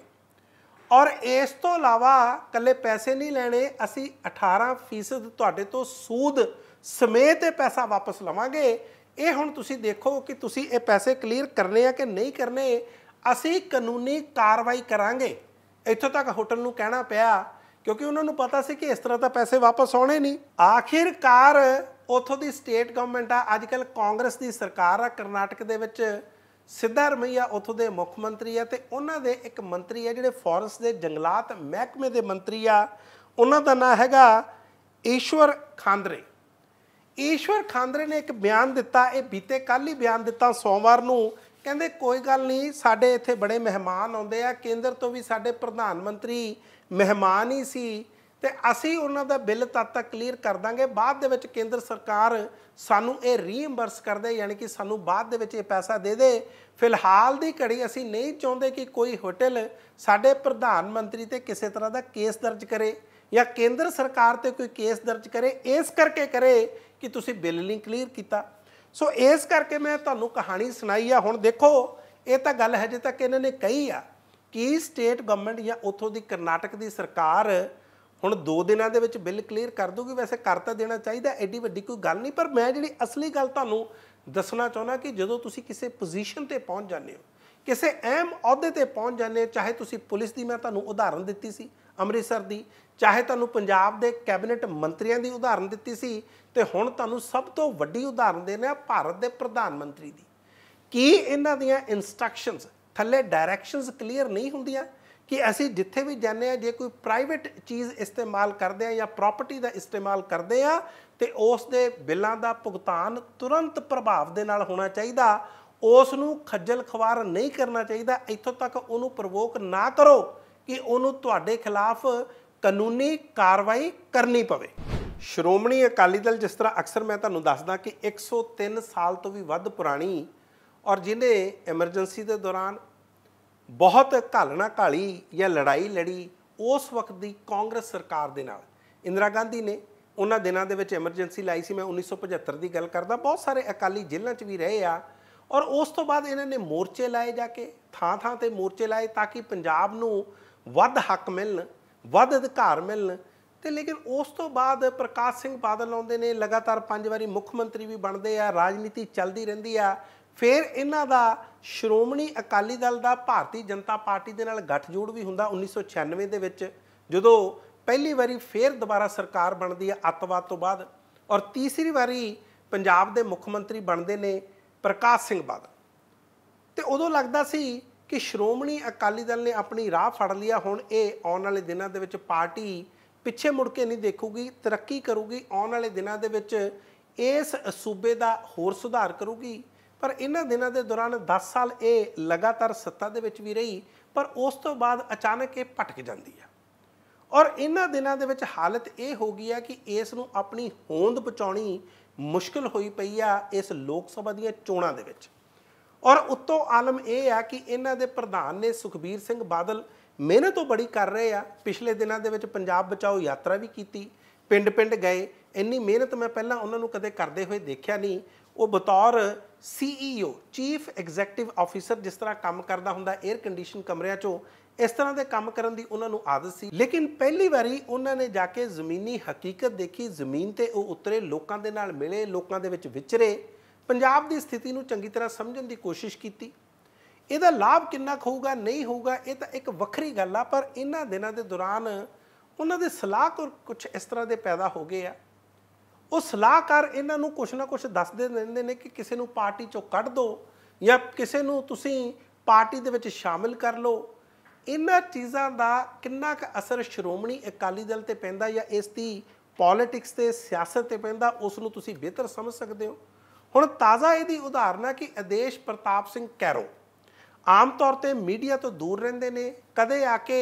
ਔਰ ਇਸ ਤੋਂ ਇਲਾਵਾ ਕੱਲੇ ਪੈਸੇ ਨਹੀਂ ਲੈਣੇ ਅਸੀਂ 18% ਤੁਹਾਡੇ ਤੋਂ ਸੂਦ ਸਮੇਤ ਇਹ ਪੈਸਾ ਵਾਪਸ ਲਵਾਂਗੇ ਇਹ ਹੁਣ ਤੁਸੀਂ ਦੇਖੋ ਕਿ ਤੁਸੀਂ ਇਹ ਪੈਸੇ ਕਲੀਅਰ ਕਰਨੇ ਆ ਕਿ ਨਹੀਂ ਕਰਨੇ ਅਸੀਂ ਕਾਨੂੰਨੀ ਕਾਰਵਾਈ ਕਰਾਂਗੇ ਇੱਥੋਂ ਤੱਕ ਹੋਟਲ ਨੂੰ ਕਹਿਣਾ ਪਿਆ ਕਿਉਂਕਿ ਉਹਨਾਂ ਨੂੰ ਪਤਾ ਸੀ ਕਿ ਇਸ ਤਰ੍ਹਾਂ ਤਾਂ ਪੈਸੇ ਵਾਪਸ ਆਉਣੇ ਨਹੀਂ ਆਖਿਰਕਾਰ ਉਥੋਂ ਦੀ ਸਟੇਟ ਗਵਰਨਮੈਂਟ ਆ ਅੱਜਕੱਲ ਕਾਂਗਰਸ ਦੀ ਸਰਕਾਰ ਆ ਕਰਨਾਟਕ ਦੇ ਵਿੱਚ ਰਮਈਆ ਉਥੋਂ ਦੇ ਮੁੱਖ ਮੰਤਰੀ ਆ ਤੇ ਉਹਨਾਂ ਦੇ ਇੱਕ ਮੰਤਰੀ ਆ ਜਿਹੜੇ ਫੋਰੈਸਟ ਦੇ ਜੰਗਲਾਤ ਮਹਿਕਮੇ ਦੇ ਮੰਤਰੀ ਆ ਉਹਨਾਂ ਦਾ ਨਾਮ ਹੈਗਾ ਈਸ਼ਵਰ ਖਾਂਦਰੇ ਈਸ਼ਵਰ ਖਾਂਦਰੇ ਨੇ ਇੱਕ ਬਿਆਨ ਦਿੱਤਾ ਇਹ ਬੀਤੇ ਕੱਲ ਹੀ ਬਿਆਨ ਦਿੱਤਾ ਸੋਮਵਾਰ ਨੂੰ ਕਹਿੰਦੇ ਕੋਈ ਗੱਲ ਨਹੀਂ ਸਾਡੇ ਇੱਥੇ ਬੜੇ ਮਹਿਮਾਨ ਆਉਂਦੇ ਆ ਕੇਂਦਰ ਤੋਂ ਵੀ ਸਾਡੇ ਪ੍ਰਧਾਨ ਮੰਤਰੀ ਮਹਿਮਾਨ ਹੀ ਸੀ ਤੇ ਅਸੀਂ ਉਹਨਾਂ ਦਾ ਬਿੱਲ ਤਦ ਤੱਕ ਕਲੀਅਰ ਕਰ ਦਾਂਗੇ ਬਾਅਦ ਦੇ ਵਿੱਚ ਕੇਂਦਰ ਸਰਕਾਰ ਸਾਨੂੰ ਇਹ ਰੀਇੰਬਰਸ ਕਰ ਦੇ ਯਾਨੀ ਕਿ ਸਾਨੂੰ ਬਾਅਦ ਦੇ ਵਿੱਚ ਇਹ ਪੈਸਾ ਦੇ ਦੇ ਫਿਲਹਾਲ ਦੀ ਘੜੀ ਅਸੀਂ ਨਹੀਂ ਚਾਹੁੰਦੇ ਕਿ ਕੋਈ ਹੋਟਲ ਸਾਡੇ ਪ੍ਰਧਾਨ ਮੰਤਰੀ ਤੇ ਕਿਸੇ ਤਰ੍ਹਾਂ ਦਾ ਕੇਸ ਦਰਜ ਕਰੇ ਜਾਂ ਕੇਂਦਰ ਸਰਕਾਰ ਤੇ ਕੋਈ ਕੇਸ ਦਰਜ ਕਰੇ ਇਸ ਕਰਕੇ ਕਰੇ ਕਿ ਤੁਸੀਂ ਬਿੱਲ ਨਹੀਂ ਕਲੀਅਰ ਕੀਤਾ ਸੋ ਇਸ ਕਰਕੇ ਮੈਂ ਤੁਹਾਨੂੰ ਕਹਾਣੀ ਸੁਣਾਈ ਆ ਹੁਣ ਦੇਖੋ ਇਹ ਤਾਂ ਗੱਲ ਹਜੇ ਤੱਕ ਇਹਨਾਂ ਨੇ ਕਹੀ ਆ ਕਿ ਸਟੇਟ ਗਵਰਨਮੈਂਟ ਜਾਂ ਉਥੋਂ ਦੀ ਕਰਨਾਟਕ ਦੀ ਸਰਕਾਰ ਹੁਣ 2 ਦਿਨਾਂ ਦੇ ਵਿੱਚ ਬਿੱਲ ਕਲੀਅਰ ਕਰ ਦੂਗੀ ਵੈਸੇ ਕਰ ਤਾਂ ਦੇਣਾ ਚਾਹੀਦਾ ਐਡੀ ਵੱਡੀ ਕੋਈ ਗੱਲ ਨਹੀਂ ਪਰ ਮੈਂ ਜਿਹੜੀ ਅਸਲੀ ਗੱਲ ਤੁਹਾਨੂੰ ਦੱਸਣਾ ਚਾਹੁੰਦਾ ਕਿ ਜਦੋਂ ਤੁਸੀਂ ਕਿਸੇ ਪੋਜੀਸ਼ਨ ਤੇ ਪਹੁੰਚ ਜਾਂਦੇ ਹੋ ਕਿਸੇ ਅਹਿਮ ਅਹੁਦੇ ਤੇ ਪਹੁੰਚ ਜਾਂਦੇ ਚਾਹੇ ਤੁਸੀਂ ਪੁਲਿਸ ਦੀ ਮੈਂ ਤੁਹਾਨੂੰ ਉਦਾਹਰਨ ਦਿੱਤੀ ਸੀ ਅੰਮ੍ਰਿਤਸਰ ਦੀ ਚਾਹੇ ਤੁਹਾਨੂੰ ਪੰਜਾਬ ਦੇ ਕੈਬਨਿਟ ਮੰਤਰੀਆਂ ਦੀ ਉਦਾਹਰਨ ਦਿੱਤੀ ਸੀ ਤੇ ਹੁਣ ਤੁਹਾਨੂੰ ਸਭ ਤੋਂ ਵੱਡੀ ਉਦਾਹਰਨ ਦੇਣਾ ਭਾਰਤ ਦੇ ਪ੍ਰਧਾਨ ਮੰਤਰੀ ਦੀ ਕੀ ਇਹਨਾਂ ਦੀਆਂ ਇਨਸਟਰਕਸ਼ਨਸ ਥੱਲੇ ਡਾਇਰੈਕਸ਼ਨਸ ਕਲੀਅਰ ਨਹੀਂ ਹੁੰਦੀਆਂ ਕਿ ਅਸੀਂ ਜਿੱਥੇ ਵੀ ਜਾਂਦੇ ਆ ਜੇ ਕੋਈ ਪ੍ਰਾਈਵੇਟ ਚੀਜ਼ ਇਸਤੇਮਾਲ ਕਰਦੇ ਆ ਜਾਂ ਪ੍ਰਾਪਰਟੀ ਦਾ ਇਸਤੇਮਾਲ ਕਰਦੇ ਆ ਤੇ ਉਸ ਦੇ ਬਿੱਲਾਂ ਦਾ ਭੁਗਤਾਨ ਤੁਰੰਤ ਪ੍ਰਭਾਵ ਦੇ ਨਾਲ ਹੋਣਾ ਚਾਹੀਦਾ ਉਸ ਨੂੰ ਖੱਜਲ ਖਵਾਰ ਨਹੀਂ ਕਰਨਾ ਚਾਹੀਦਾ ਇੱਥੋਂ ਤੱਕ ਉਹਨੂੰ ਪ੍ਰਵੋਕ ਨਾ ਕਰੋ ਕਿ ਉਹਨੂੰ ਤੁਹਾਡੇ ਖਿਲਾਫ ਕਾਨੂੰਨੀ ਕਾਰਵਾਈ ਕਰਨੀ ਪਵੇ ਸ਼੍ਰੋਮਣੀ ਅਕਾਲੀ ਦਲ ਜਿਸ ਤਰ੍ਹਾਂ ਅਕਸਰ ਮੈਂ ਤੁਹਾਨੂੰ ਦੱਸਦਾ ਕਿ 103 ਸਾਲ ਤੋਂ ਵੀ ਵੱਧ ਪੁਰਾਣੀ ਔਰ ਜਿਹਨੇ ਐਮਰਜੈਂਸੀ ਦੇ ਦੌਰਾਨ ਬਹੁਤ ਘਾਲਣਾ ਘਾਲੀ ਜਾਂ ਲੜਾਈ ਲੜੀ ਉਸ ਵਕਤ ਦੀ ਕਾਂਗਰਸ ਸਰਕਾਰ ਦੇ ਨਾਲ ਇੰਦਰਾ ਗਾਂਧੀ ਨੇ ਉਹਨਾਂ ਦਿਨਾਂ ਦੇ ਵਿੱਚ ਐਮਰਜੈਂਸੀ ਲਾਈ ਸੀ ਮੈਂ 1975 ਦੀ ਗੱਲ ਕਰਦਾ ਬਹੁਤ ਸਾਰੇ ਅਕਾਲੀ ਜ਼ਿਲ੍ਹਿਆਂ 'ਚ ਵੀ ਰਹੇ ਆ ਔਰ ਉਸ ਤੋਂ ਬਾਅਦ ਇਹਨਾਂ ਨੇ ਮੋਰਚੇ ਲਾਏ ਜਾ ਕੇ ਥਾਂ-ਥਾਂ ਤੇ ਮੋਰਚੇ ਲਾਏ ਤਾਂ ਕਿ ਪੰਜਾਬ ਨੂੰ ਵੱਧ ਹੱਕ ਮਿਲਣ ਵੱਧ ਅਧਿਕਾਰ ਮਿਲਣ ਤੇ ਲੇਕਿਨ ਉਸ ਤੋਂ ਬਾਅਦ ਪ੍ਰਕਾਸ਼ ਸਿੰਘ ਬਾਦਲ ਆਉਂਦੇ ਨੇ ਲਗਾਤਾਰ ਪੰਜ ਵਾਰੀ ਮੁੱਖ ਮੰਤਰੀ ਵੀ ਬਣਦੇ ਆ ਰਾਜਨੀਤੀ ਚੱਲਦੀ ਰਹਿੰਦੀ ਆ ਫਿਰ ਇਹਨਾਂ ਦਾ ਸ਼੍ਰੋਮਣੀ ਅਕਾਲੀ ਦਲ ਦਾ ਭਾਰਤੀ ਜਨਤਾ ਪਾਰਟੀ ਦੇ ਨਾਲ ਗੱਠਜੋੜ ਵੀ ਹੁੰਦਾ 1996 ਦੇ ਵਿੱਚ ਜਦੋਂ ਪਹਿਲੀ ਵਾਰੀ ਫੇਰ ਦੁਬਾਰਾ ਸਰਕਾਰ ਬਣਦੀ ਹੈ ਅੱਤਵਾਦ ਤੋਂ ਬਾਅਦ ਔਰ ਤੀਸਰੀ ਵਾਰੀ ਪੰਜਾਬ ਦੇ ਮੁੱਖ ਮੰਤਰੀ ਬਣਦੇ ਨੇ ਪ੍ਰਕਾਸ਼ ਸਿੰਘ ਬਾਦਲ ਤੇ ਉਦੋਂ ਲੱਗਦਾ ਸੀ ਕਿ ਸ਼੍ਰੋਮਣੀ ਅਕਾਲੀ ਦਲ ਨੇ ਆਪਣੀ ਰਾਹ ਫੜ ਲਿਆ ਹੁਣ ਇਹ ਆਉਣ ਵਾਲੇ ਦਿਨਾਂ ਦੇ ਵਿੱਚ ਪਾਰਟੀ ਪਿੱਛੇ ਮੁੜ ਕੇ ਨਹੀਂ ਦੇਖੂਗੀ ਤਰੱਕੀ ਕਰੂਗੀ ਆਉਣ ਵਾਲੇ ਦਿਨਾਂ ਦੇ ਵਿੱਚ ਇਸ ਸੂਬੇ ਦਾ ਹੋਰ ਸੁਧਾਰ ਕਰੂਗੀ ਪਰ ਇਹਨਾਂ ਦਿਨਾਂ ਦੇ ਦੌਰਾਨ 10 ਸਾਲ ਇਹ ਲਗਾਤਾਰ ਸੱਤਾ ਦੇ ਵਿੱਚ ਵੀ ਰਹੀ ਪਰ ਉਸ ਤੋਂ ਬਾਅਦ ਅਚਾਨਕ ਇਹ ਪਟਕ ਜਾਂਦੀ ਹੈ ਔਰ ਇਹਨਾਂ ਦਿਨਾਂ ਦੇ ਵਿੱਚ ਹਾਲਤ ਇਹ ਹੋ ਗਈ ਹੈ ਕਿ ਇਸ ਨੂੰ ਆਪਣੀ ਹੋਂਦ ਪਹੁੰਚਾਉਣੀ ਮੁਸ਼ਕਲ ਹੋਈ ਪਈ ਆ ਇਸ ਲੋਕ ਸਭਾ ਦੀਆਂ ਚੋਣਾਂ ਦੇ ਵਿੱਚ ਔਰ ਉਤੋਂ ਆਲਮ ਇਹ ਆ ਕਿ ਇਹਨਾਂ ਦੇ ਪ੍ਰਧਾਨ ਨੇ ਸੁਖਬੀਰ ਸਿੰਘ ਬਾਦਲ ਮਿਹਨਤ ਉਹ ਬੜੀ ਕਰ ਰਹੇ ਆ ਪਿਛਲੇ ਦਿਨਾਂ ਦੇ ਵਿੱਚ ਪੰਜਾਬ ਬਚਾਓ ਯਾਤਰਾ ਵੀ ਕੀਤੀ ਪਿੰਡ-ਪਿੰਡ ਗਏ ਇੰਨੀ ਮਿਹਨਤ ਮੈਂ ਪਹਿਲਾਂ ਉਹਨਾਂ ਨੂੰ ਕਦੇ ਕਰਦੇ ਹੋਏ ਦੇਖਿਆ ਨਹੀਂ ਉਹ ਬਤੌਰ ਸੀਈਓ ਚੀਫ ਐਗਜ਼ੈਕਟਿਵ ਆਫੀਸਰ ਜਿਸ ਤਰ੍ਹਾਂ ਕੰਮ ਕਰਦਾ ਹੁੰਦਾ 에ਅਰ ਕੰਡੀਸ਼ਨ ਕਮਰਿਆਂ 'ਚੋਂ ਇਸ ਤਰ੍ਹਾਂ ਦੇ ਕੰਮ ਕਰਨ ਦੀ ਉਹਨਾਂ ਨੂੰ ਆਦਤ ਸੀ ਲੇਕਿਨ ਪਹਿਲੀ ਵਾਰੀ ਉਹਨਾਂ ਨੇ ਜਾ ਕੇ ਜ਼ਮੀਨੀ ਹਕੀਕਤ ਦੇਖੀ ਜ਼ਮੀਨ ਤੇ ਉਹ ਉਤਰੇ ਲੋਕਾਂ ਦੇ ਨਾਲ ਮਿਲੇ ਲੋਕਾਂ ਦੇ ਵਿੱਚ ਵਿਚਰੇ ਪੰਜਾਬ ਦੀ ਸਥਿਤੀ ਨੂੰ ਚੰਗੀ ਤਰ੍ਹਾਂ ਸਮਝਣ ਦੀ ਕੋਸ਼ਿਸ਼ ਕੀਤੀ ਇਹਦਾ ਲਾਭ ਕਿੰਨਾ ਖਊਗਾ ਨਹੀਂ ਹੋਊਗਾ ਇਹ ਤਾਂ ਇੱਕ ਵੱਖਰੀ ਗੱਲ ਆ ਪਰ ਇਹਨਾਂ ਦਿਨਾਂ ਦੇ ਦੌਰਾਨ ਉਹਨਾਂ ਦੇ ਸਲਾਹਕਾਰ ਕੁਝ ਇਸ ਤਰ੍ਹਾਂ ਦੇ ਪੈਦਾ ਹੋ ਗਏ ਆ ਉਹ ਸਲਾਹਕਾਰ ਇਹਨਾਂ ਨੂੰ ਕੁਝ ਨਾ ਕੁਝ ਦੱਸਦੇ ਰਹਿੰਦੇ ਨੇ ਕਿ ਕਿਸੇ ਨੂੰ ਪਾਰਟੀ ਚੋਂ ਕੱਢ ਦਿਓ ਜਾਂ ਕਿਸੇ ਨੂੰ ਤੁਸੀਂ ਪਾਰਟੀ ਦੇ ਵਿੱਚ ਸ਼ਾਮਿਲ ਕਰ ਲਓ ਇਹਨਾਂ ਚੀਜ਼ਾਂ ਦਾ ਕਿੰਨਾ ਕੁ ਅਸਰ ਸ਼੍ਰੋਮਣੀ ਅਕਾਲੀ ਦਲ ਤੇ ਪੈਂਦਾ ਜਾਂ ਇਸ ਦੀ ਪੋਲਿਟਿਕਸ ਤੇ ਸਿਆਸਤ ਤੇ ਪੈਂਦਾ ਉਸ ਨੂੰ ਤੁਸੀਂ ਬਿਹਤਰ ਸਮਝ ਸਕਦੇ ਹੋ ਹੁਣ ਤਾਜ਼ਾ ਇਹਦੀ ਉਦਾਹਰਨ ਹੈ ਕਿ ਆਦੇਸ਼ ਪ੍ਰਤਾਪ ਸਿੰਘ ਕੈਰੋ ਆਮ ਤੌਰ ਤੇ ਮੀਡੀਆ ਤੋਂ ਦੂਰ ਰਹਿੰਦੇ ਨੇ ਕਦੇ ਆ ਕੇ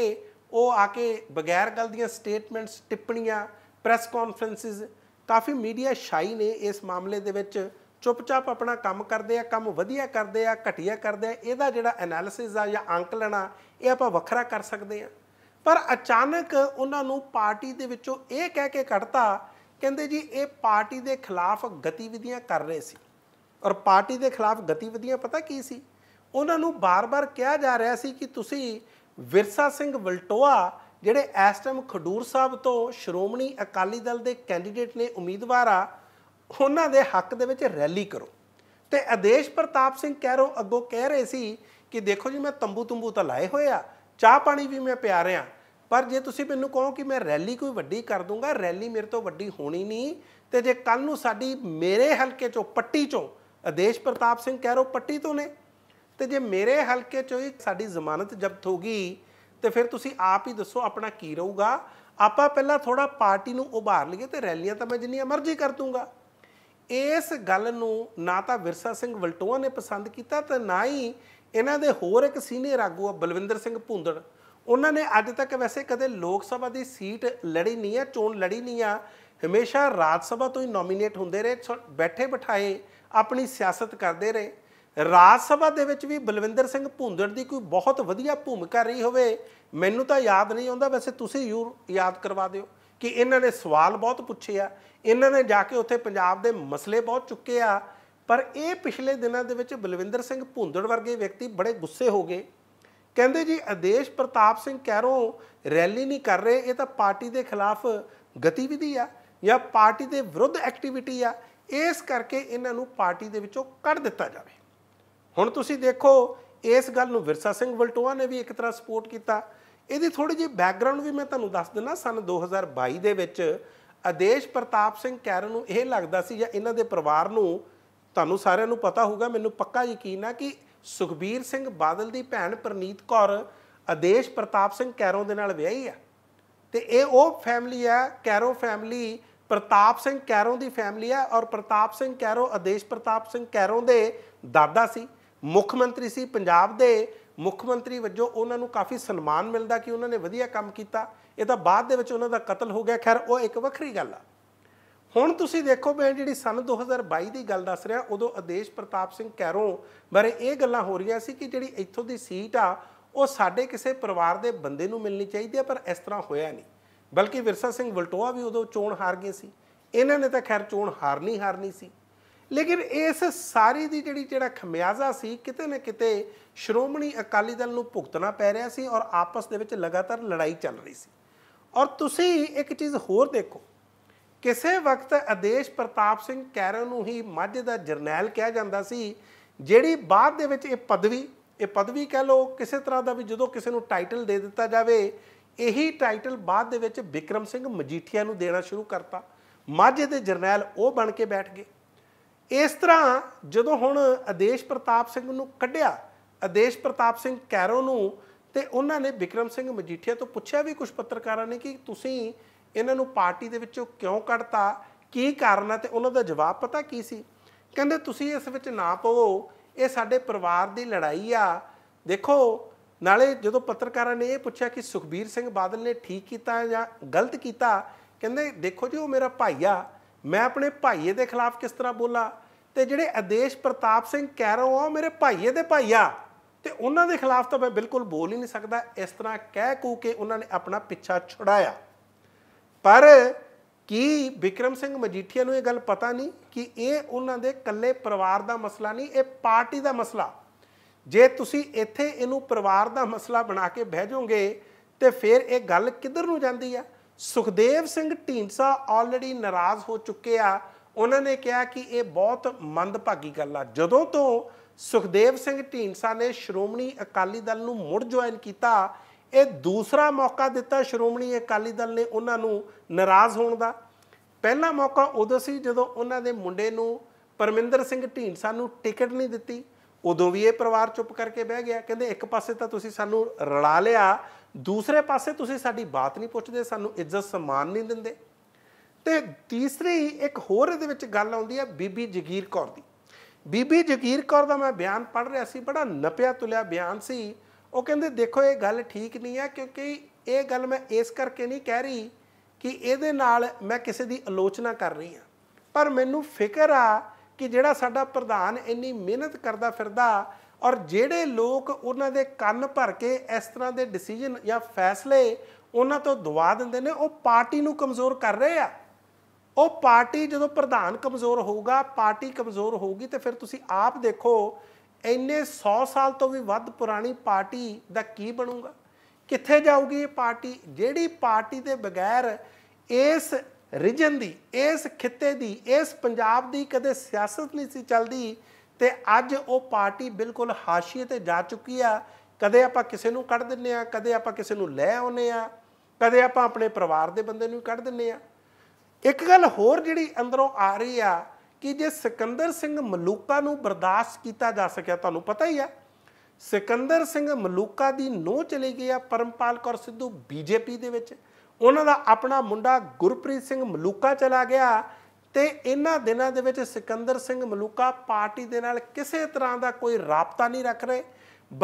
ਉਹ ਆ ਕੇ ਬਗੈਰ ਗੱਲ ਦੀਆਂ ਸਟੇਟਮੈਂਟਸ ਟਿੱਪਣੀਆਂ ਪ੍ਰੈਸ ਕਾਨਫਰੰਸਿਸ ਕਾਫੀ ਮੀਡੀਆ ਸ਼ਾਈ ਨੇ ਇਸ ਮਾਮਲੇ ਦੇ ਵਿੱਚ ਚੁੱਪਚਾਪ ਆਪਣਾ ਕੰਮ ਕਰਦੇ ਆ ਕੰਮ ਵਧੀਆ ਕਰਦੇ ਆ ਘਟੀਆ ਕਰਦੇ ਆ ਇਹਦਾ ਜਿਹੜਾ ਐਨਾਲਿਸਿਸ ਆ ਜਾਂ ਅੰਕ ਲੈਣਾ ਇਹ ਆਪਾਂ ਵੱਖਰਾ ਕਰ ਸਕਦੇ ਆ ਪਰ ਅਚਾਨਕ ਉਹਨਾਂ ਨੂੰ ਪਾਰਟੀ ਦੇ ਵਿੱਚੋਂ ਇਹ ਕਹਿ ਕੇ ਕੱਢਤਾ ਕਹਿੰਦੇ ਜੀ ਇਹ ਪਾਰਟੀ ਦੇ ਖਿਲਾਫ ਗਤੀਵਿਧੀਆਂ ਕਰ ਰਹੇ ਸੀ ਔਰ ਪਾਰਟੀ ਦੇ ਖਿਲਾਫ ਗਤੀਵਿਧੀਆਂ ਪਤਾ ਕੀ ਸੀ ਉਹਨਾਂ ਨੂੰ ਬਾਰ-ਬਾਰ ਕਿਹਾ ਜਾ ਰਿਹਾ ਸੀ ਕਿ ਤੁਸੀਂ ਵਿਰਸਾ ਸਿੰਘ ਵਲਟੋਆ ਜਿਹੜੇ ਇਸ ਟਾਈਮ ਖਡੂਰ ਸਾਹਿਬ ਤੋਂ ਸ਼੍ਰੋਮਣੀ ਅਕਾਲੀ ਦਲ ਦੇ ਕੈਂਡੀਡੇਟ ਨੇ ਉਮੀਦਵਾਰ ਆ ਉਹਨਾਂ ਦੇ ਹੱਕ ਦੇ ਵਿੱਚ ਰੈਲੀ ਕਰੋ ਤੇ ਆਦੇਸ਼ ਪ੍ਰਤਾਪ ਸਿੰਘ ਕਹਿਰੋ ਅੱਗੋਂ ਕਹਿ ਰਹੇ ਸੀ ਕਿ ਦੇਖੋ ਜੀ ਮੈਂ ਤੰਬੂ ਤੰਬੂ ਤਾਂ ਲਾਏ ਹੋਏ ਆ ਚਾਹ ਪਾਣੀ ਵੀ ਮੈਂ ਪਿਆ ਰਿਆਂ ਪਰ ਜੇ ਤੁਸੀਂ ਮੈਨੂੰ ਕਹੋ ਕਿ ਮੈਂ ਰੈਲੀ ਕੋਈ ਵੱਡੀ ਕਰ ਦੂੰਗਾ ਰੈਲੀ ਮੇਰੇ ਤੋਂ ਵੱਡੀ ਹੋਣੀ ਨਹੀਂ ਤੇ ਜੇ ਕੱਲ ਨੂੰ ਸਾਡੀ ਮੇਰੇ ਹਲਕੇ ਚੋਂ ਪੱਟੀ ਚੋਂ ਆਦੇਸ਼ ਪ੍ਰਤਾਪ ਸਿੰਘ ਕਹਿ ਰੋ ਪੱਟੀ ਤੋਂ ਨੇ ਤੇ ਜੇ ਮੇਰੇ ਹਲਕੇ ਚੋਂ ਹੀ ਸਾਡੀ ਜ਼ਮਾਨਤ ਜ਼ਬਤ ਹੋ ਗਈ ਤੇ ਫਿਰ ਤੁਸੀਂ ਆਪ ਹੀ ਦੱਸੋ ਆਪਣਾ ਕੀ ਰਹੂਗਾ ਆਪਾਂ ਪਹਿਲਾਂ ਥੋੜਾ ਪਾਰਟੀ ਨੂੰ ਉਭਾਰ ਲਈਏ ਤੇ ਰੈਲੀਆਂ ਤਾਂ ਮੈਂ ਜਿੰਨੀਆਂ ਮਰਜ਼ੀ ਕਰ ਦੂੰਗਾ ਇਸ ਗੱਲ ਨੂੰ ਨਾ ਤਾਂ ਵਿਰਸਾ ਸਿੰਘ ਵਲਟੋਆ ਨੇ ਪਸੰਦ ਕੀਤਾ ਤੇ ਨਾ ਹੀ ਇਹਨਾਂ ਦੇ ਹੋਰ ਇੱਕ ਸੀਨੀਅਰ ਆਗੂ ਬਲਵਿੰਦਰ ਸਿੰਘ ਭੁੰਦੜ ਉਹਨਾਂ ਨੇ ਅੱਜ ਤੱਕ ਵੈਸੇ ਕਦੇ ਲੋਕ ਸਭਾ ਦੀ ਸੀਟ ਲੜੀ ਨਹੀਂ ਆ ਚੋਣ ਲੜੀ ਨਹੀਂ ਆ ਹਮੇਸ਼ਾ ਰਾਜ ਸਭਾ ਤੋਂ ਹੀ ਨੋਮੀਨੇਟ ਹੁੰਦੇ ਰਹੇ ਬੈਠੇ ਬਿਠਾਏ ਆਪਣੀ ਸਿਆਸਤ ਕਰਦੇ ਰਹੇ ਰਾਜ ਸਭਾ ਦੇ ਵਿੱਚ ਵੀ ਬਲਵਿੰਦਰ ਸਿੰਘ ਭੁੰਦੜ ਦੀ ਕੋਈ ਬਹੁਤ ਵਧੀਆ ਭੂਮਿਕਾ ਰਹੀ ਹੋਵੇ ਮੈਨੂੰ ਤਾਂ ਯਾਦ ਨਹੀਂ ਆਉਂਦਾ ਵੈਸੇ ਤੁਸੀਂ ਯਾਦ ਕਰਵਾ ਦਿਓ ਕਿ ਇਹਨਾਂ ਨੇ ਸਵਾਲ ਬਹੁਤ ਪੁੱਛੇ ਆ ਇਹਨਾਂ ਨੇ ਜਾ ਕੇ ਉੱਥੇ ਪੰਜਾਬ ਦੇ ਮਸਲੇ ਬਹੁਤ ਚੁੱਕੇ ਆ ਪਰ ਇਹ ਪਿਛਲੇ ਦਿਨਾਂ ਦੇ ਵਿੱਚ ਬਲਵਿੰਦਰ ਸਿੰਘ ਭੁੰਦੜ ਵਰਗੇ ਵਿਅਕਤੀ ਬੜੇ ਗੁੱਸੇ ਹੋ ਗਏ ਕਹਿੰਦੇ ਜੀ ਆਦੇਸ਼ ਪ੍ਰਤਾਪ ਸਿੰਘ ਕੈਰੋਂ ਰੈਲੀ ਨਹੀਂ ਕਰ ਰਹੇ ਇਹ ਤਾਂ ਪਾਰਟੀ ਦੇ ਖਿਲਾਫ ਗਤੀਵਿਧੀ ਆ ਜਾਂ ਪਾਰਟੀ ਦੇ ਵਿਰੁੱਧ ਐਕਟੀਵਿਟੀ ਆ ਇਸ ਕਰਕੇ ਇਹਨਾਂ ਨੂੰ ਪਾਰਟੀ ਦੇ ਵਿੱਚੋਂ ਕੱਢ ਦਿੱਤਾ ਜਾਵੇ ਹੁਣ ਤੁਸੀਂ ਦੇਖੋ ਇਸ ਗੱਲ ਨੂੰ ਵਿਰਸਾ ਸਿੰਘ ਵਲਟੋਆ ਨੇ ਵੀ ਇੱਕ ਤਰ੍ਹਾਂ ਸਪੋਰਟ ਕੀਤਾ ਇਹਦੀ ਥੋੜੀ ਜਿਹੀ ਬੈਕਗ੍ਰਾਉਂਡ ਵੀ ਮੈਂ ਤੁਹਾਨੂੰ ਦੱਸ ਦਿੰਦਾ ਸਨ 2022 ਦੇ ਵਿੱਚ ਆਦੇਸ਼ ਪ੍ਰਤਾਪ ਸਿੰਘ ਕੈਰਨ ਨੂੰ ਇਹ ਲੱਗਦਾ ਸੀ ਜਾਂ ਇਹਨਾਂ ਦੇ ਪਰਿਵਾਰ ਨੂੰ ਤੁਹਾਨੂੰ ਸਾਰਿਆਂ ਨੂੰ ਪਤਾ ਹੋਊਗਾ ਮੈਨੂੰ ਪੱਕਾ ਯਕੀਨ ਆ ਕਿ ਸੁਖਬੀਰ ਸਿੰਘ ਬਾਦਲ ਦੀ ਭੈਣ ਪ੍ਰਨੀਤ ਕੌਰ ਆਦੇਸ਼ ਪ੍ਰਤਾਪ ਸਿੰਘ ਕੈਰੋਂ ਦੇ ਨਾਲ ਵਿਆਹੀ ਆ ਤੇ ਇਹ ਉਹ ਫੈਮਿਲੀ ਆ ਕੈਰੋ ਫੈਮਿਲੀ ਪ੍ਰਤਾਪ ਸਿੰਘ ਕੈਰੋਂ ਦੀ ਫੈਮਿਲੀ ਆ ਔਰ ਪ੍ਰਤਾਪ ਸਿੰਘ ਕੈਰੋ ਆਦੇਸ਼ ਪ੍ਰਤਾਪ ਸਿੰਘ ਕੈਰੋਂ ਦੇ ਦਾਦਾ ਸੀ ਮੁੱਖ ਮੰਤਰੀ ਸੀ ਪੰਜਾਬ ਦੇ ਮੁੱਖ ਮੰਤਰੀ ਵਜੋਂ ਉਹਨਾਂ ਨੂੰ ਕਾਫੀ ਸਨਮਾਨ ਮਿਲਦਾ ਕਿ ਉਹਨਾਂ ਨੇ ਵਧੀਆ ਕੰਮ ਕੀਤਾ ਇਹ ਤਾਂ ਬਾਅਦ ਦੇ ਵਿੱਚ ਉਹਨਾਂ ਦਾ ਕਤਲ ਹੋ ਗਿਆ ਖੈਰ ਉਹ ਇੱਕ ਵੱਖਰੀ ਗੱਲ ਆ ਹੁਣ ਤੁਸੀਂ ਦੇਖੋ ਮੈਂ ਜਿਹੜੀ ਸਨ 2022 ਦੀ ਗੱਲ ਦੱਸ ਰਿਹਾ ਉਦੋਂ ਆਦੇਸ਼ ਪ੍ਰਤਾਪ ਸਿੰਘ ਕੈਰੋਂ ਬਾਰੇ ਇਹ ਗੱਲਾਂ ਹੋ ਰਹੀਆਂ ਸੀ ਕਿ ਜਿਹੜੀ ਇੱਥੋਂ ਦੀ ਸੀਟ ਆ ਉਹ ਸਾਡੇ ਕਿਸੇ ਪਰਿਵਾਰ ਦੇ ਬੰਦੇ ਨੂੰ ਮਿਲਣੀ ਚਾਹੀਦੀ ਆ ਪਰ ਇਸ ਤਰ੍ਹਾਂ ਹੋਇਆ ਨਹੀਂ ਬਲਕਿ ਵਿਰਸਾ ਸਿੰਘ ਵਲਟੋਆ ਵੀ ਉਦੋਂ ਚੋਣ ਹਾਰ ਗਏ ਸੀ ਇਹਨਾਂ ਨੇ ਤਾਂ ਖੈਰ ਚੋਣ ਹਾਰਨੀ ਹਾਰਨੀ ਸੀ ਲੇਕਿਨ ਇਸ ਸਾਰੀ ਦੀ ਜਿਹੜੀ ਜਿਹੜਾ ਖਮਿਆਜ਼ਾ ਸੀ ਕਿਤੇ ਨਾ ਕਿਤੇ ਸ਼੍ਰੋਮਣੀ ਅਕਾਲੀ ਦਲ ਨੂੰ ਭੁਗਤਣਾ ਪੈ ਰਿਹਾ ਸੀ ਔਰ ਆਪਸ ਦੇ ਵਿੱਚ ਲਗਾਤਾਰ ਲੜਾਈ ਚੱਲ ਰਹੀ ਸੀ ਔਰ ਤੁਸੀਂ ਇੱਕ ਚੀਜ਼ ਹੋਰ ਦੇਖੋ ਕਿਸੇ ਵਕਤ ਆਦੇਸ਼ ਪ੍ਰਤਾਪ ਸਿੰਘ ਕੈਰੋ ਨੂੰ ਹੀ ਮੱਝ ਦਾ ਜਰਨੈਲ ਕਿਹਾ ਜਾਂਦਾ ਸੀ ਜਿਹੜੀ ਬਾਅਦ ਦੇ ਵਿੱਚ ਇਹ ਪਦਵੀ ਇਹ ਪਦਵੀ ਕਹਿ ਲੋ ਕਿਸੇ ਤਰ੍ਹਾਂ ਦਾ ਵੀ ਜਦੋਂ ਕਿਸੇ ਨੂੰ ਟਾਈਟਲ ਦੇ ਦਿੱਤਾ ਜਾਵੇ ਇਹੀ ਟਾਈਟਲ ਬਾਅਦ ਦੇ ਵਿੱਚ ਵਿਕਰਮ ਸਿੰਘ ਮਜੀਠੀਆ ਨੂੰ ਦੇਣਾ ਸ਼ੁਰੂ ਕਰਤਾ ਮਾਝੇ ਦੇ ਜਰਨੈਲ ਉਹ ਬਣ ਕੇ ਬੈਠ ਗਏ ਇਸ ਤਰ੍ਹਾਂ ਜਦੋਂ ਹੁਣ ਆਦੇਸ਼ ਪ੍ਰਤਾਪ ਸਿੰਘ ਨੂੰ ਕੱਢਿਆ ਆਦੇਸ਼ ਪ੍ਰਤਾਪ ਸਿੰਘ ਕੈਰੋ ਨੂੰ ਤੇ ਉਹਨਾਂ ਨੇ ਵਿਕਰਮ ਸਿੰਘ ਮਜੀਠੀਆ ਤੋਂ ਪੁੱਛਿਆ ਵੀ ਕੁਝ ਪੱਤਰਕਾਰਾਂ ਨੇ ਕਿ ਤੁਸੀਂ ਇਹਨਾਂ ਨੂੰ ਪਾਰਟੀ ਦੇ ਵਿੱਚੋਂ ਕਿਉਂ ਕੱਢਤਾ ਕੀ ਕਾਰਨ ਹੈ ਤੇ ਉਹਨਾਂ ਦਾ ਜਵਾਬ ਪਤਾ ਕੀ ਸੀ ਕਹਿੰਦੇ ਤੁਸੀਂ ਇਸ ਵਿੱਚ ਨਾ ਪਵੋ ਇਹ ਸਾਡੇ ਪਰਿਵਾਰ ਦੀ ਲੜਾਈ ਆ ਦੇਖੋ ਨਾਲੇ ਜਦੋਂ ਪੱਤਰਕਾਰਾਂ ਨੇ ਇਹ ਪੁੱਛਿਆ ਕਿ ਸੁਖਬੀਰ ਸਿੰਘ ਬਾਦਲ ਨੇ ਠੀਕ ਕੀਤਾ ਜਾਂ ਗਲਤ ਕੀਤਾ ਕਹਿੰਦੇ ਦੇਖੋ ਜੀ ਉਹ ਮੇਰਾ ਭਾਈ ਆ ਮੈਂ ਆਪਣੇ ਭਾਈਏ ਦੇ ਖਿਲਾਫ ਕਿਸ ਤਰ੍ਹਾਂ ਬੋਲਾ ਤੇ ਜਿਹੜੇ ਆਦੇਸ਼ ਪ੍ਰਤਾਪ ਸਿੰਘ ਕੈਰੋ ਆ ਮੇਰੇ ਭਾਈਏ ਦੇ ਭਾਈਆ ਤੇ ਉਹਨਾਂ ਦੇ ਖਿਲਾਫ ਤਾਂ ਮੈਂ ਬਿਲਕੁਲ ਬੋਲ ਹੀ ਨਹੀਂ ਸਕਦਾ ਇਸ ਤਰ੍ਹਾਂ ਕਹਿ ਕੂ ਕੇ ਉਹਨਾਂ ਨੇ ਆਪਣਾ ਪਿੱਛਾ ਛੁਡਾਇਆ ਪਰ ਕੀ ਵਿਕਰਮ ਸਿੰਘ ਮਜੀਠੀਆ ਨੂੰ ਇਹ ਗੱਲ ਪਤਾ ਨਹੀਂ ਕਿ ਇਹ ਉਹਨਾਂ ਦੇ ਇਕੱਲੇ ਪਰਿਵਾਰ ਦਾ ਮਸਲਾ ਨਹੀਂ ਇਹ ਪਾਰਟੀ ਦਾ ਮਸਲਾ ਜੇ ਤੁਸੀਂ ਇੱਥੇ ਇਹਨੂੰ ਪਰਿਵਾਰ ਦਾ ਮਸਲਾ ਬਣਾ ਕੇ ਬਹਿ ਜਾਓਗੇ ਤੇ ਫਿਰ ਇਹ ਗੱਲ ਕਿੱਧਰ ਨੂੰ ਜਾਂਦੀ ਆ ਸੁਖਦੇਵ ਸਿੰਘ ਢੀਂਸਾ ਆਲਰੇਡੀ ਨਾਰਾਜ਼ ਹੋ ਚੁੱਕੇ ਆ ਉਹਨਾਂ ਨੇ ਕਿਹਾ ਕਿ ਇਹ ਬਹੁਤ ਮੰਦਭਾਗੀ ਗੱਲ ਆ ਜਦੋਂ ਤੋਂ ਸੁਖਦੇਵ ਸਿੰਘ ਢੀਂਸਾ ਨੇ ਸ਼੍ਰੋਮਣੀ ਅਕਾਲੀ ਦਲ ਨੂੰ ਮੁੜ ਜੁਆਇਨ ਕੀਤਾ ਇਹ ਦੂਸਰਾ ਮੌਕਾ ਦਿੱਤਾ ਸ਼੍ਰੋਮਣੀ ਅਕਾਲੀ ਦਲ ਨੇ ਉਹਨਾਂ ਨੂੰ ਨਾਰਾਜ਼ ਹੋਣ ਦਾ ਪਹਿਲਾ ਮੌਕਾ ਉਦੋਂ ਸੀ ਜਦੋਂ ਉਹਨਾਂ ਦੇ ਮੁੰਡੇ ਨੂੰ ਪਰਮਿੰਦਰ ਸਿੰਘ ਢੀਂਡਸਾ ਨੂੰ ਟਿਕਟ ਨਹੀਂ ਦਿੱਤੀ ਉਦੋਂ ਵੀ ਇਹ ਪਰਿਵਾਰ ਚੁੱਪ ਕਰਕੇ ਬਹਿ ਗਿਆ ਕਹਿੰਦੇ ਇੱਕ ਪਾਸੇ ਤਾਂ ਤੁਸੀਂ ਸਾਨੂੰ ਰੜਾ ਲਿਆ ਦੂਸਰੇ ਪਾਸੇ ਤੁਸੀਂ ਸਾਡੀ ਬਾਤ ਨਹੀਂ ਪੁੱਛਦੇ ਸਾਨੂੰ ਇੱਜ਼ਤ ਸਨਮਾਨ ਨਹੀਂ ਦਿੰਦੇ ਤੇ ਤੀਸਰੀ ਇੱਕ ਹੋਰ ਇਹਦੇ ਵਿੱਚ ਗੱਲ ਆਉਂਦੀ ਹੈ ਬੀਬੀ ਜਗੀਰ ਕੌਰ ਦੀ ਬੀਬੀ ਜਗੀਰ ਕੌਰ ਦਾ ਮੈਂ ਬਿਆਨ ਪੜ੍ਹ ਰਿਹਾ ਸੀ ਬੜਾ ਨਪਿਆ ਤੁਲਿਆ ਬਿਆਨ ਸੀ ਉਹ ਕਹਿੰਦੇ ਦੇਖੋ ਇਹ ਗੱਲ ਠੀਕ ਨਹੀਂ ਹੈ ਕਿਉਂਕਿ ਇਹ ਗੱਲ ਮੈਂ ਇਸ ਕਰਕੇ ਨਹੀਂ ਕਹਿ ਰਹੀ ਕਿ ਇਹਦੇ ਨਾਲ ਮੈਂ ਕਿਸੇ ਦੀ ਆਲੋਚਨਾ ਕਰ ਰਹੀ ਹਾਂ ਪਰ ਮੈਨੂੰ ਫਿਕਰ ਆ ਕਿ ਜਿਹੜਾ ਸਾਡਾ ਪ੍ਰਧਾਨ ਇੰਨੀ ਮਿਹਨਤ ਕਰਦਾ ਫਿਰਦਾ ਔਰ ਜਿਹੜੇ ਲੋਕ ਉਹਨਾਂ ਦੇ ਕੰਨ ਭਰ ਕੇ ਇਸ ਤਰ੍ਹਾਂ ਦੇ ਡਿਸੀਜਨ ਜਾਂ ਫੈਸਲੇ ਉਹਨਾਂ ਤੋਂ ਦਵਾ ਦਿੰਦੇ ਨੇ ਉਹ ਪਾਰਟੀ ਨੂੰ ਕਮਜ਼ੋਰ ਕਰ ਰਹੇ ਆ ਉਹ ਪਾਰਟੀ ਜਦੋਂ ਪ੍ਰਧਾਨ ਕਮਜ਼ੋਰ ਹੋਊਗਾ ਪਾਰਟੀ ਕਮਜ਼ੋਰ ਹੋਊਗੀ ਤੇ ਫਿਰ ਤੁਸੀਂ ਆਪ ਦੇਖੋ ਇੰਨੇ 100 ਸਾਲ ਤੋਂ ਵੀ ਵੱਧ ਪੁਰਾਣੀ ਪਾਰਟੀ ਦਾ ਕੀ ਬਣੂਗਾ ਕਿੱਥੇ ਜਾਊਗੀ ਇਹ ਪਾਰਟੀ ਜਿਹੜੀ ਪਾਰਟੀ ਦੇ ਬਗੈਰ ਇਸ ਰੀਜਨ ਦੀ ਇਸ ਖਿੱਤੇ ਦੀ ਇਸ ਪੰਜਾਬ ਦੀ ਕਦੇ ਸਿਆਸਤ ਨਹੀਂ ਸੀ ਚੱਲਦੀ ਤੇ ਅੱਜ ਉਹ ਪਾਰਟੀ ਬਿਲਕੁਲ ਹਾਸ਼ੀਏ ਤੇ ਜਾ ਚੁੱਕੀ ਆ ਕਦੇ ਆਪਾਂ ਕਿਸੇ ਨੂੰ ਕੱਢ ਦਿੰਨੇ ਆ ਕਦੇ ਆਪਾਂ ਕਿਸੇ ਨੂੰ ਲੈ ਆਉਨੇ ਆ ਕਦੇ ਆਪਾਂ ਆਪਣੇ ਪਰਿਵਾਰ ਦੇ ਬੰਦੇ ਨੂੰ ਕੱਢ ਦਿੰਨੇ ਆ ਇੱਕ ਗੱਲ ਹੋਰ ਜਿਹੜੀ ਅੰਦਰੋਂ ਆ ਰਹੀ ਆ ਕਿ ਜੇ ਸਿਕੰਦਰ ਸਿੰਘ ਮਲੂਕਾ ਨੂੰ ਬਰਦਾਸ਼ਤ ਕੀਤਾ ਜਾ ਸਕਿਆ ਤੁਹਾਨੂੰ ਪਤਾ ਹੀ ਹੈ ਸਿਕੰਦਰ ਸਿੰਘ ਮਲੂਕਾ ਦੀ ਨੋ ਚਲੀ ਗਈ ਆ ਪਰਮਪਾਲ ਕੌਰ ਸਿੱਧੂ ਬੀਜੇਪੀ ਦੇ ਵਿੱਚ ਉਹਨਾਂ ਦਾ ਆਪਣਾ ਮੁੰਡਾ ਗੁਰਪ੍ਰੀਤ ਸਿੰਘ ਮਲੂਕਾ ਚਲਾ ਗਿਆ ਤੇ ਇਹਨਾਂ ਦਿਨਾਂ ਦੇ ਵਿੱਚ ਸਿਕੰਦਰ ਸਿੰਘ ਮਲੂਕਾ ਪਾਰਟੀ ਦੇ ਨਾਲ ਕਿਸੇ ਤਰ੍ਹਾਂ ਦਾ ਕੋਈ ਰਾਪਤਾ ਨਹੀਂ ਰੱਖ ਰਹੇ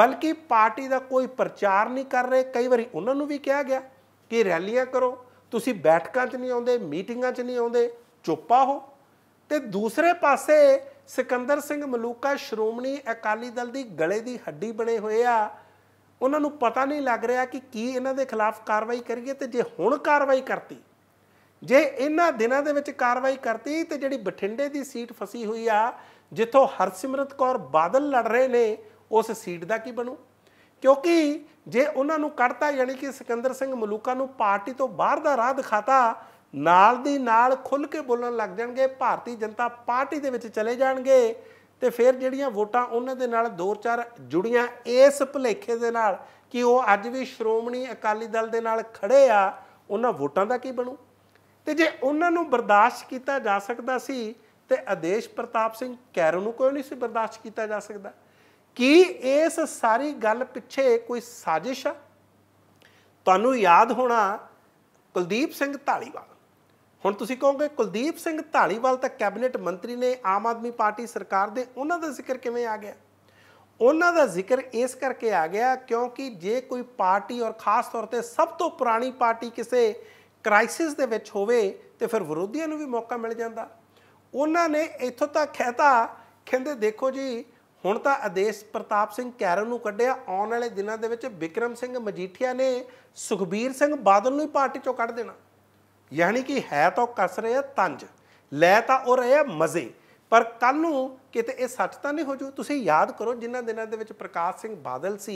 ਬਲਕਿ ਪਾਰਟੀ ਦਾ ਕੋਈ ਪ੍ਰਚਾਰ ਨਹੀਂ ਕਰ ਰਹੇ ਕਈ ਵਾਰੀ ਉਹਨਾਂ ਨੂੰ ਵੀ ਕਿਹਾ ਗਿਆ ਕਿ ਰੈਲੀਆਂ ਕਰੋ ਤੁਸੀਂ ਬੈਠਕਾਂ 'ਚ ਨਹੀਂ ਆਉਂਦੇ ਮੀਟਿੰਗਾਂ 'ਚ ਨਹੀਂ ਆਉਂਦੇ ਚੁੱਪਾ ਹੋ ਤੇ ਦੂਸਰੇ ਪਾਸੇ ਸਿਕੰਦਰ ਸਿੰਘ ਮਲੂਕਾ ਸ਼੍ਰੋਮਣੀ ਅਕਾਲੀ ਦਲ ਦੀ ਗਲੇ ਦੀ ਹੱਡੀ ਬਣੇ ਹੋਏ ਆ ਉਹਨਾਂ ਨੂੰ ਪਤਾ ਨਹੀਂ ਲੱਗ ਰਿਹਾ ਕਿ ਕੀ ਇਹਨਾਂ ਦੇ ਖਿਲਾਫ ਕਾਰਵਾਈ ਕਰੀਏ ਤੇ ਜੇ ਹੁਣ ਕਾਰਵਾਈ ਕਰਤੀ ਜੇ ਇਹਨਾਂ ਦਿਨਾਂ ਦੇ ਵਿੱਚ ਕਾਰਵਾਈ ਕਰਤੀ ਤੇ ਜਿਹੜੀ ਬਠਿੰਡੇ ਦੀ ਸੀਟ ਫਸੀ ਹੋਈ ਆ ਜਿੱਥੋਂ ਹਰਸਿਮਰਤ ਕੌਰ ਬਾਦਲ ਲੜ ਰਹੇ ਨੇ ਉਸ ਸੀਟ ਦਾ ਕੀ ਬਣੂ ਕਿਉਂਕਿ ਜੇ ਉਹਨਾਂ ਨੂੰ ਕੱਢਤਾ ਯਾਨੀ ਕਿ ਸਿਕੰਦਰ ਸਿੰਘ ਮਲੂਕਾ ਨੂੰ ਪਾਰਟੀ ਤੋਂ ਬਾਹਰ ਦਾ ਰਾਹ ਦਿਖਾਤਾ ਨਾਲ ਦੀ ਨਾਲ ਖੁੱਲ ਕੇ ਬੋਲਣ ਲੱਗ ਜਾਣਗੇ ਭਾਰਤੀ ਜਨਤਾ ਪਾਰਟੀ ਦੇ ਵਿੱਚ ਚਲੇ ਜਾਣਗੇ ਤੇ ਫਿਰ ਜਿਹੜੀਆਂ ਵੋਟਾਂ ਉਹਨਾਂ ਦੇ ਨਾਲ ਦੋ ਚਾਰ ਜੁੜੀਆਂ ਇਸ ਭਲੇਖੇ ਦੇ ਨਾਲ ਕਿ ਉਹ ਅੱਜ ਵੀ ਸ਼੍ਰੋਮਣੀ ਅਕਾਲੀ ਦਲ ਦੇ ਨਾਲ ਖੜੇ ਆ ਉਹਨਾਂ ਵੋਟਾਂ ਦਾ ਕੀ ਬਣੂ ਤੇ ਜੇ ਉਹਨਾਂ ਨੂੰ ਬਰਦਾਸ਼ਤ ਕੀਤਾ ਜਾ ਸਕਦਾ ਸੀ ਤੇ ਆਦੇਸ਼ ਪ੍ਰਤਾਪ ਸਿੰਘ ਕੈਰੋ ਨੂੰ ਕੋਈ ਨਹੀਂ ਸੀ ਬਰਦਾਸ਼ਤ ਕੀਤਾ ਜਾ ਸਕਦਾ ਕੀ ਇਸ ਸਾਰੀ ਗੱਲ ਪਿੱਛੇ ਕੋਈ ਸਾਜ਼ਿਸ਼ ਆ ਤੁਹਾਨੂੰ ਯਾਦ ਹੋਣਾ ਕੁਲਦੀਪ ਸਿੰਘ ਢਾਲੀਵਾਲ ਹੁਣ ਤੁਸੀਂ ਕਹੋਗੇ ਕੁਲਦੀਪ ਸਿੰਘ ਢਾਲੀਵਾਲ ਤਾਂ ਕੈਬਨਿਟ ਮੰਤਰੀ ਨੇ ਆਮ ਆਦਮੀ ਪਾਰਟੀ ਸਰਕਾਰ ਦੇ ਉਹਨਾਂ ਦਾ ਜ਼ਿਕਰ ਕਿਵੇਂ ਆ ਗਿਆ ਉਹਨਾਂ ਦਾ ਜ਼ਿਕਰ ਇਸ ਕਰਕੇ ਆ ਗਿਆ ਕਿਉਂਕਿ ਜੇ ਕੋਈ ਪਾਰਟੀ ਔਰ ਖਾਸ ਤੌਰ ਤੇ ਸਭ ਤੋਂ ਪੁਰਾਣੀ ਪਾਰਟੀ ਕਿਸੇ ਕ੍ਰਾਈਸਿਸ ਦੇ ਵਿੱਚ ਹੋਵੇ ਤੇ ਫਿਰ ਵਿਰੋਧੀਆਂ ਨੂੰ ਵੀ ਮੌਕਾ ਮਿਲ ਜਾਂਦਾ ਉਹਨਾਂ ਨੇ ਇੱਥੋਂ ਤੱਕ ਕਹਿਤਾ ਕਹਿੰਦੇ ਦੇਖੋ ਜੀ ਹੁਣ ਤਾਂ ਆਦੇਸ਼ ਪ੍ਰਤਾਪ ਸਿੰਘ ਕੈਰਨ ਨੂੰ ਕੱਢਿਆ ਆਉਣ ਵਾਲੇ ਦਿਨਾਂ ਦੇ ਵਿੱਚ ਵਿਕਰਮ ਸਿੰਘ ਮਜੀਠੀਆ ਨੇ ਸੁਖਬੀਰ ਸਿੰਘ ਬਾਦਲ ਨੂੰ ਹੀ ਪਾਰਟੀ ਚੋਂ ਕੱਢ ਦੇਣਾ ਯਾਨੀ ਕਿ ਹੈ ਤਾਂ ਕਸ ਰਹੇ ਆ ਤੰਜ ਲੈ ਤਾਂ ਉਹ ਰਹੇ ਆ ਮਜ਼ੇ ਪਰ ਕੱਲ ਨੂੰ ਕਿਤੇ ਇਹ ਸੱਚ ਤਾਂ ਨਹੀਂ ਹੋ ਜੂ ਤੁਸੀਂ ਯਾਦ ਕਰੋ ਜਿਨ੍ਹਾਂ ਦਿਨਾਂ ਦੇ ਵਿੱਚ ਪ੍ਰਕਾਸ਼ ਸਿੰਘ ਬਾਦਲ ਸੀ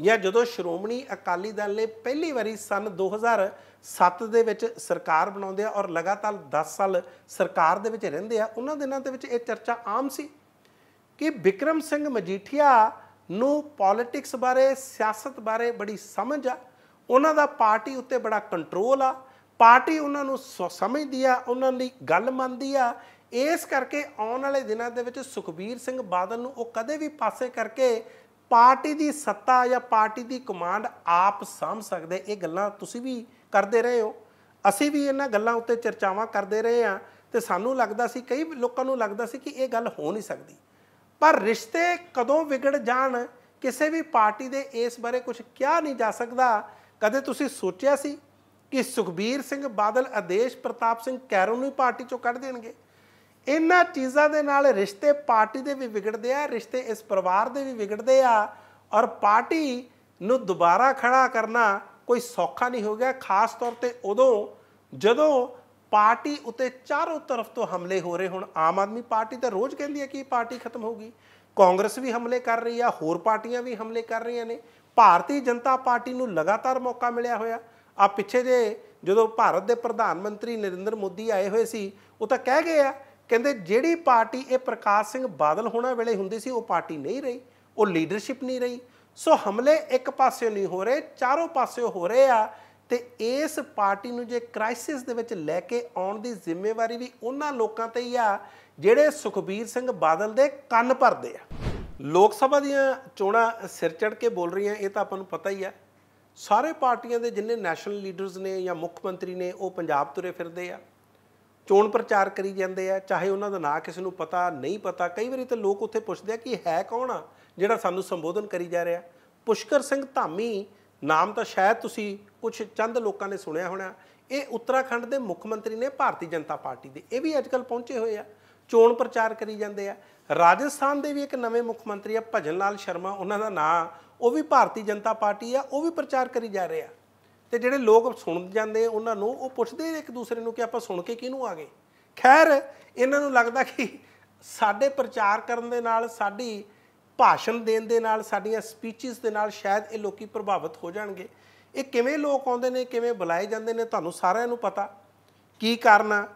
ਜਾਂ ਜਦੋਂ ਸ਼੍ਰੋਮਣੀ ਅਕਾਲੀ ਦਲ ਨੇ ਪਹਿਲੀ ਵਾਰੀ ਸਨ 2007 ਦੇ ਵਿੱਚ ਸਰਕਾਰ ਬਣਾਉਂਦੇ ਆ ਔਰ ਲਗਾਤਾਰ 10 ਸਾਲ ਸਰਕਾਰ ਦੇ ਵਿੱਚ ਰਹਿੰਦੇ ਆ ਉਹਨਾਂ ਦਿਨਾਂ ਦੇ ਵਿੱਚ ਇਹ ਚਰਚਾ ਆਮ ਸੀ ਕਿ ਵਿਕਰਮ ਸਿੰਘ ਮਜੀਠੀਆ ਨੂੰ ਪੋਲਿਟਿਕਸ ਬਾਰੇ ਸਿਆਸਤ ਬਾਰੇ ਬੜੀ ਸਮਝ ਆ ਉਹਨਾਂ ਦਾ ਪਾਰਟੀ ਉੱਤੇ ਬੜਾ ਕੰਟਰੋਲ ਆ ਪਾਰਟੀ ਉਹਨਾਂ ਨੂੰ ਸਮਝਦੀ ਆ ਉਹਨਾਂ ਦੀ ਗੱਲ ਮੰਨਦੀ ਆ ਇਸ ਕਰਕੇ ਆਉਣ ਵਾਲੇ ਦਿਨਾਂ ਦੇ ਵਿੱਚ ਸੁਖਬੀਰ ਸਿੰਘ ਬਾਦਲ ਨੂੰ ਉਹ ਕਦੇ ਵੀ ਪਾਸੇ ਕਰਕੇ ਪਾਰਟੀ ਦੀ ਸੱਤਾ ਜਾਂ ਪਾਰਟੀ ਦੀ ਕਮਾਂਡ ਆਪ ਸਮਝ ਸਕਦੇ ਇਹ ਗੱਲਾਂ ਤੁਸੀਂ ਵੀ ਕਰਦੇ ਰਹੇ ਹੋ ਅਸੀਂ ਵੀ ਇਹਨਾਂ ਗੱਲਾਂ ਉੱਤੇ ਚਰਚਾਵਾਂ ਕਰਦੇ ਰਹੇ ਆ ਤੇ ਸਾਨੂੰ ਲੱਗਦਾ ਸੀ ਕਈ ਲੋਕਾਂ ਨੂੰ ਲੱਗਦਾ ਸੀ ਕਿ ਇਹ ਗੱਲ ਹੋ ਨਹੀਂ ਸਕਦੀ ਪਰ ਰਿਸ਼ਤੇ ਕਦੋਂ ਵਿਗੜ ਜਾਣ ਕਿਸੇ ਵੀ ਪਾਰਟੀ ਦੇ ਇਸ ਬਾਰੇ ਕੁਝ ਕਿਹਾ ਨਹੀਂ ਜਾ ਸਕਦਾ ਕਦੇ ਤੁਸੀਂ ਸੋਚਿਆ ਸੀ ਕਿ ਸੁਖਬੀਰ ਸਿੰਘ ਬਾਦਲ ਆਦੇਸ਼ ਪ੍ਰਤਾਪ ਸਿੰਘ ਕੈਰੋਂ ਨੂੰ ਪਾਰਟੀ ਚੋਂ ਕੱਢ ਦੇਣਗੇ ਇਹਨਾਂ ਚੀਜ਼ਾਂ ਦੇ ਨਾਲ ਰਿਸ਼ਤੇ ਪਾਰਟੀ ਦੇ ਵੀ ਵਿਗੜਦੇ ਆ ਰਿਸ਼ਤੇ ਇਸ ਪਰਿਵਾਰ ਦੇ ਵੀ ਵਿਗੜਦੇ ਆ ਔਰ ਪਾਰਟੀ ਨੂੰ ਦੁਬਾਰਾ ਖੜਾ ਕਰਨਾ ਕੋਈ ਸੌਖਾ ਨਹੀਂ ਹੋ ਗਿਆ ਖਾਸ ਤੌਰ ਤੇ ਉਦੋਂ ਜਦੋਂ ਪਾਰਟੀ ਉਤੇ ਚਾਰੋਂ ਤਰਫ ਤੋਂ ਹਮਲੇ ਹੋ ਰਹੇ ਹੁਣ ਆਮ ਆਦਮੀ ਪਾਰਟੀ ਤਾਂ ਰੋਜ਼ ਕਹਿੰਦੀ ਹੈ ਕਿ ਪਾਰਟੀ ਖਤਮ ਹੋਊਗੀ ਕਾਂਗਰਸ ਵੀ ਹਮਲੇ ਕਰ ਰਹੀ ਆ ਹੋਰ ਪਾਰਟੀਆਂ ਵੀ ਹਮਲੇ ਕਰ ਰਹੀਆਂ ਨੇ ਭਾਰਤੀ ਜਨਤਾ ਪਾਰਟੀ ਨੂੰ ਲਗਾਤਾਰ ਮੌਕਾ ਮਿਲਿਆ ਹੋਇਆ ਆ ਪਿੱਛੇ ਜੇ ਜਦੋਂ ਭਾਰਤ ਦੇ ਪ੍ਰਧਾਨ ਮੰਤਰੀ ਨਰਿੰਦਰ ਮੋਦੀ ਆਏ ਹੋਏ ਸੀ ਉਹ ਤਾਂ ਕਹਿ ਗਏ ਆ ਕਹਿੰਦੇ ਜਿਹੜੀ ਪਾਰਟੀ ਇਹ ਪ੍ਰਕਾਸ਼ ਸਿੰਘ ਬਾਦਲ ਹੋਣਾ ਵੇਲੇ ਹੁੰਦੀ ਸੀ ਉਹ ਪਾਰਟੀ ਨਹੀਂ ਰਹੀ ਉਹ ਲੀਡਰਸ਼ਿਪ ਨਹੀਂ ਰਹੀ ਸੋ ਹਮਲੇ ਇੱਕ ਪਾਸੇ ਨਹੀਂ ਹੋ ਰਹੇ ਚਾਰੋਂ ਪਾਸੇ ਹੋ ਰਹੇ ਆ ਤੇ ਇਸ ਪਾਰਟੀ ਨੂੰ ਜੇ ਕ੍ਰਾਈਸਿਸ ਦੇ ਵਿੱਚ ਲੈ ਕੇ ਆਉਣ ਦੀ ਜ਼ਿੰਮੇਵਾਰੀ ਵੀ ਉਹਨਾਂ ਲੋਕਾਂ ਤੇ ਹੀ ਆ ਜਿਹੜੇ ਸੁਖਬੀਰ ਸਿੰਘ ਬਾਦਲ ਦੇ ਕੰਨ ਭਰਦੇ ਆ ਲੋਕ ਸਭਾ ਦੀਆਂ ਚੋਣਾਂ ਸਿਰ ਚੜ ਕੇ ਬੋਲ ਰਹੀਆਂ ਇਹ ਤਾਂ ਆਪਾਂ ਨੂੰ ਪਤਾ ਹੀ ਆ ਸਾਰੇ ਪਾਰਟੀਆਂ ਦੇ ਜਿੰਨੇ ਨੈਸ਼ਨਲ ਲੀਡਰਸ ਨੇ ਜਾਂ ਮੁੱਖ ਮੰਤਰੀ ਨੇ ਉਹ ਪੰਜਾਬ ਤੁਰੇ ਫਿਰਦੇ ਆ ਚੋਣ ਪ੍ਰਚਾਰ ਕਰੀ ਜਾਂਦੇ ਆ ਚਾਹੇ ਉਹਨਾਂ ਦਾ ਨਾਂ ਕਿਸੇ ਨੂੰ ਪਤਾ ਨਹੀਂ ਪਤਾ ਕਈ ਵਾਰੀ ਤਾਂ ਲੋਕ ਉੱਥੇ ਪੁੱਛਦੇ ਆ ਕਿ ਹੈ ਕੌਣ ਆ ਜਿਹੜਾ ਸਾਨੂੰ ਸੰਬੋਧਨ ਕਰੀ ਜਾ ਰਿਹਾ ਪੁਸ਼ਕਰ ਸਿੰਘ ਧਾਮੀ ਨਾਮ ਤਾਂ ਸ਼ਾਇਦ ਤੁਸੀਂ ਕੁਝ ਚੰਦ ਲੋਕਾਂ ਨੇ ਸੁਣਿਆ ਹੋਣਾ ਇਹ ਉੱਤਰਾਖੰਡ ਦੇ ਮੁੱਖ ਮੰਤਰੀ ਨੇ ਭਾਰਤੀ ਜਨਤਾ ਪਾਰਟੀ ਦੇ ਇਹ ਵੀ ਅੱਜਕੱਲ ਪਹੁੰਚੇ ਹੋਏ ਆ ਚੋਣ ਪ੍ਰਚਾਰ ਕਰੀ ਜਾਂਦੇ ਆ ਰਾਜਸਥਾਨ ਦੇ ਵੀ ਇੱਕ ਨਵੇਂ ਮੁੱਖ ਮੰਤਰੀ ਆ ਭਜਨ ਲਾਲ ਸ਼ਰਮਾ ਉਹਨਾਂ ਦਾ ਨਾਂ ਉਹ ਵੀ ਭਾਰਤੀ ਜਨਤਾ ਪਾਰਟੀ ਆ ਉਹ ਵੀ ਪ੍ਰਚਾਰ ਕਰੀ ਜਾ ਰਹੇ ਆ ਤੇ ਜਿਹੜੇ ਲੋਕ ਸੁਣ ਜਾਂਦੇ ਉਹਨਾਂ ਨੂੰ ਉਹ ਪੁੱਛਦੇ ਇੱਕ ਦੂਸਰੇ ਨੂੰ ਕਿ ਆਪਾਂ ਸੁਣ ਕੇ ਕਿਹਨੂੰ ਆ ਗਏ ਖੈਰ ਇਹਨਾਂ ਨੂੰ ਲੱਗਦਾ ਕਿ ਸਾਡੇ ਪ੍ਰਚਾਰ ਕਰਨ ਦੇ ਨਾਲ ਸਾਡੀ ਭਾਸ਼ਣ ਦੇਣ ਦੇ ਨਾਲ ਸਾਡੀਆਂ ਸਪੀਚਸ ਦੇ ਨਾਲ ਸ਼ਾਇਦ ਇਹ ਲੋਕੀ ਪ੍ਰਭਾਵਿਤ ਹੋ ਜਾਣਗੇ ਇਹ ਕਿਵੇਂ ਲੋਕ ਆਉਂਦੇ ਨੇ ਕਿਵੇਂ ਬੁਲਾਏ ਜਾਂਦੇ ਨੇ ਤੁਹਾਨੂੰ ਸਾਰਿਆਂ ਨੂੰ ਪਤਾ ਕੀ ਕਰਨਾ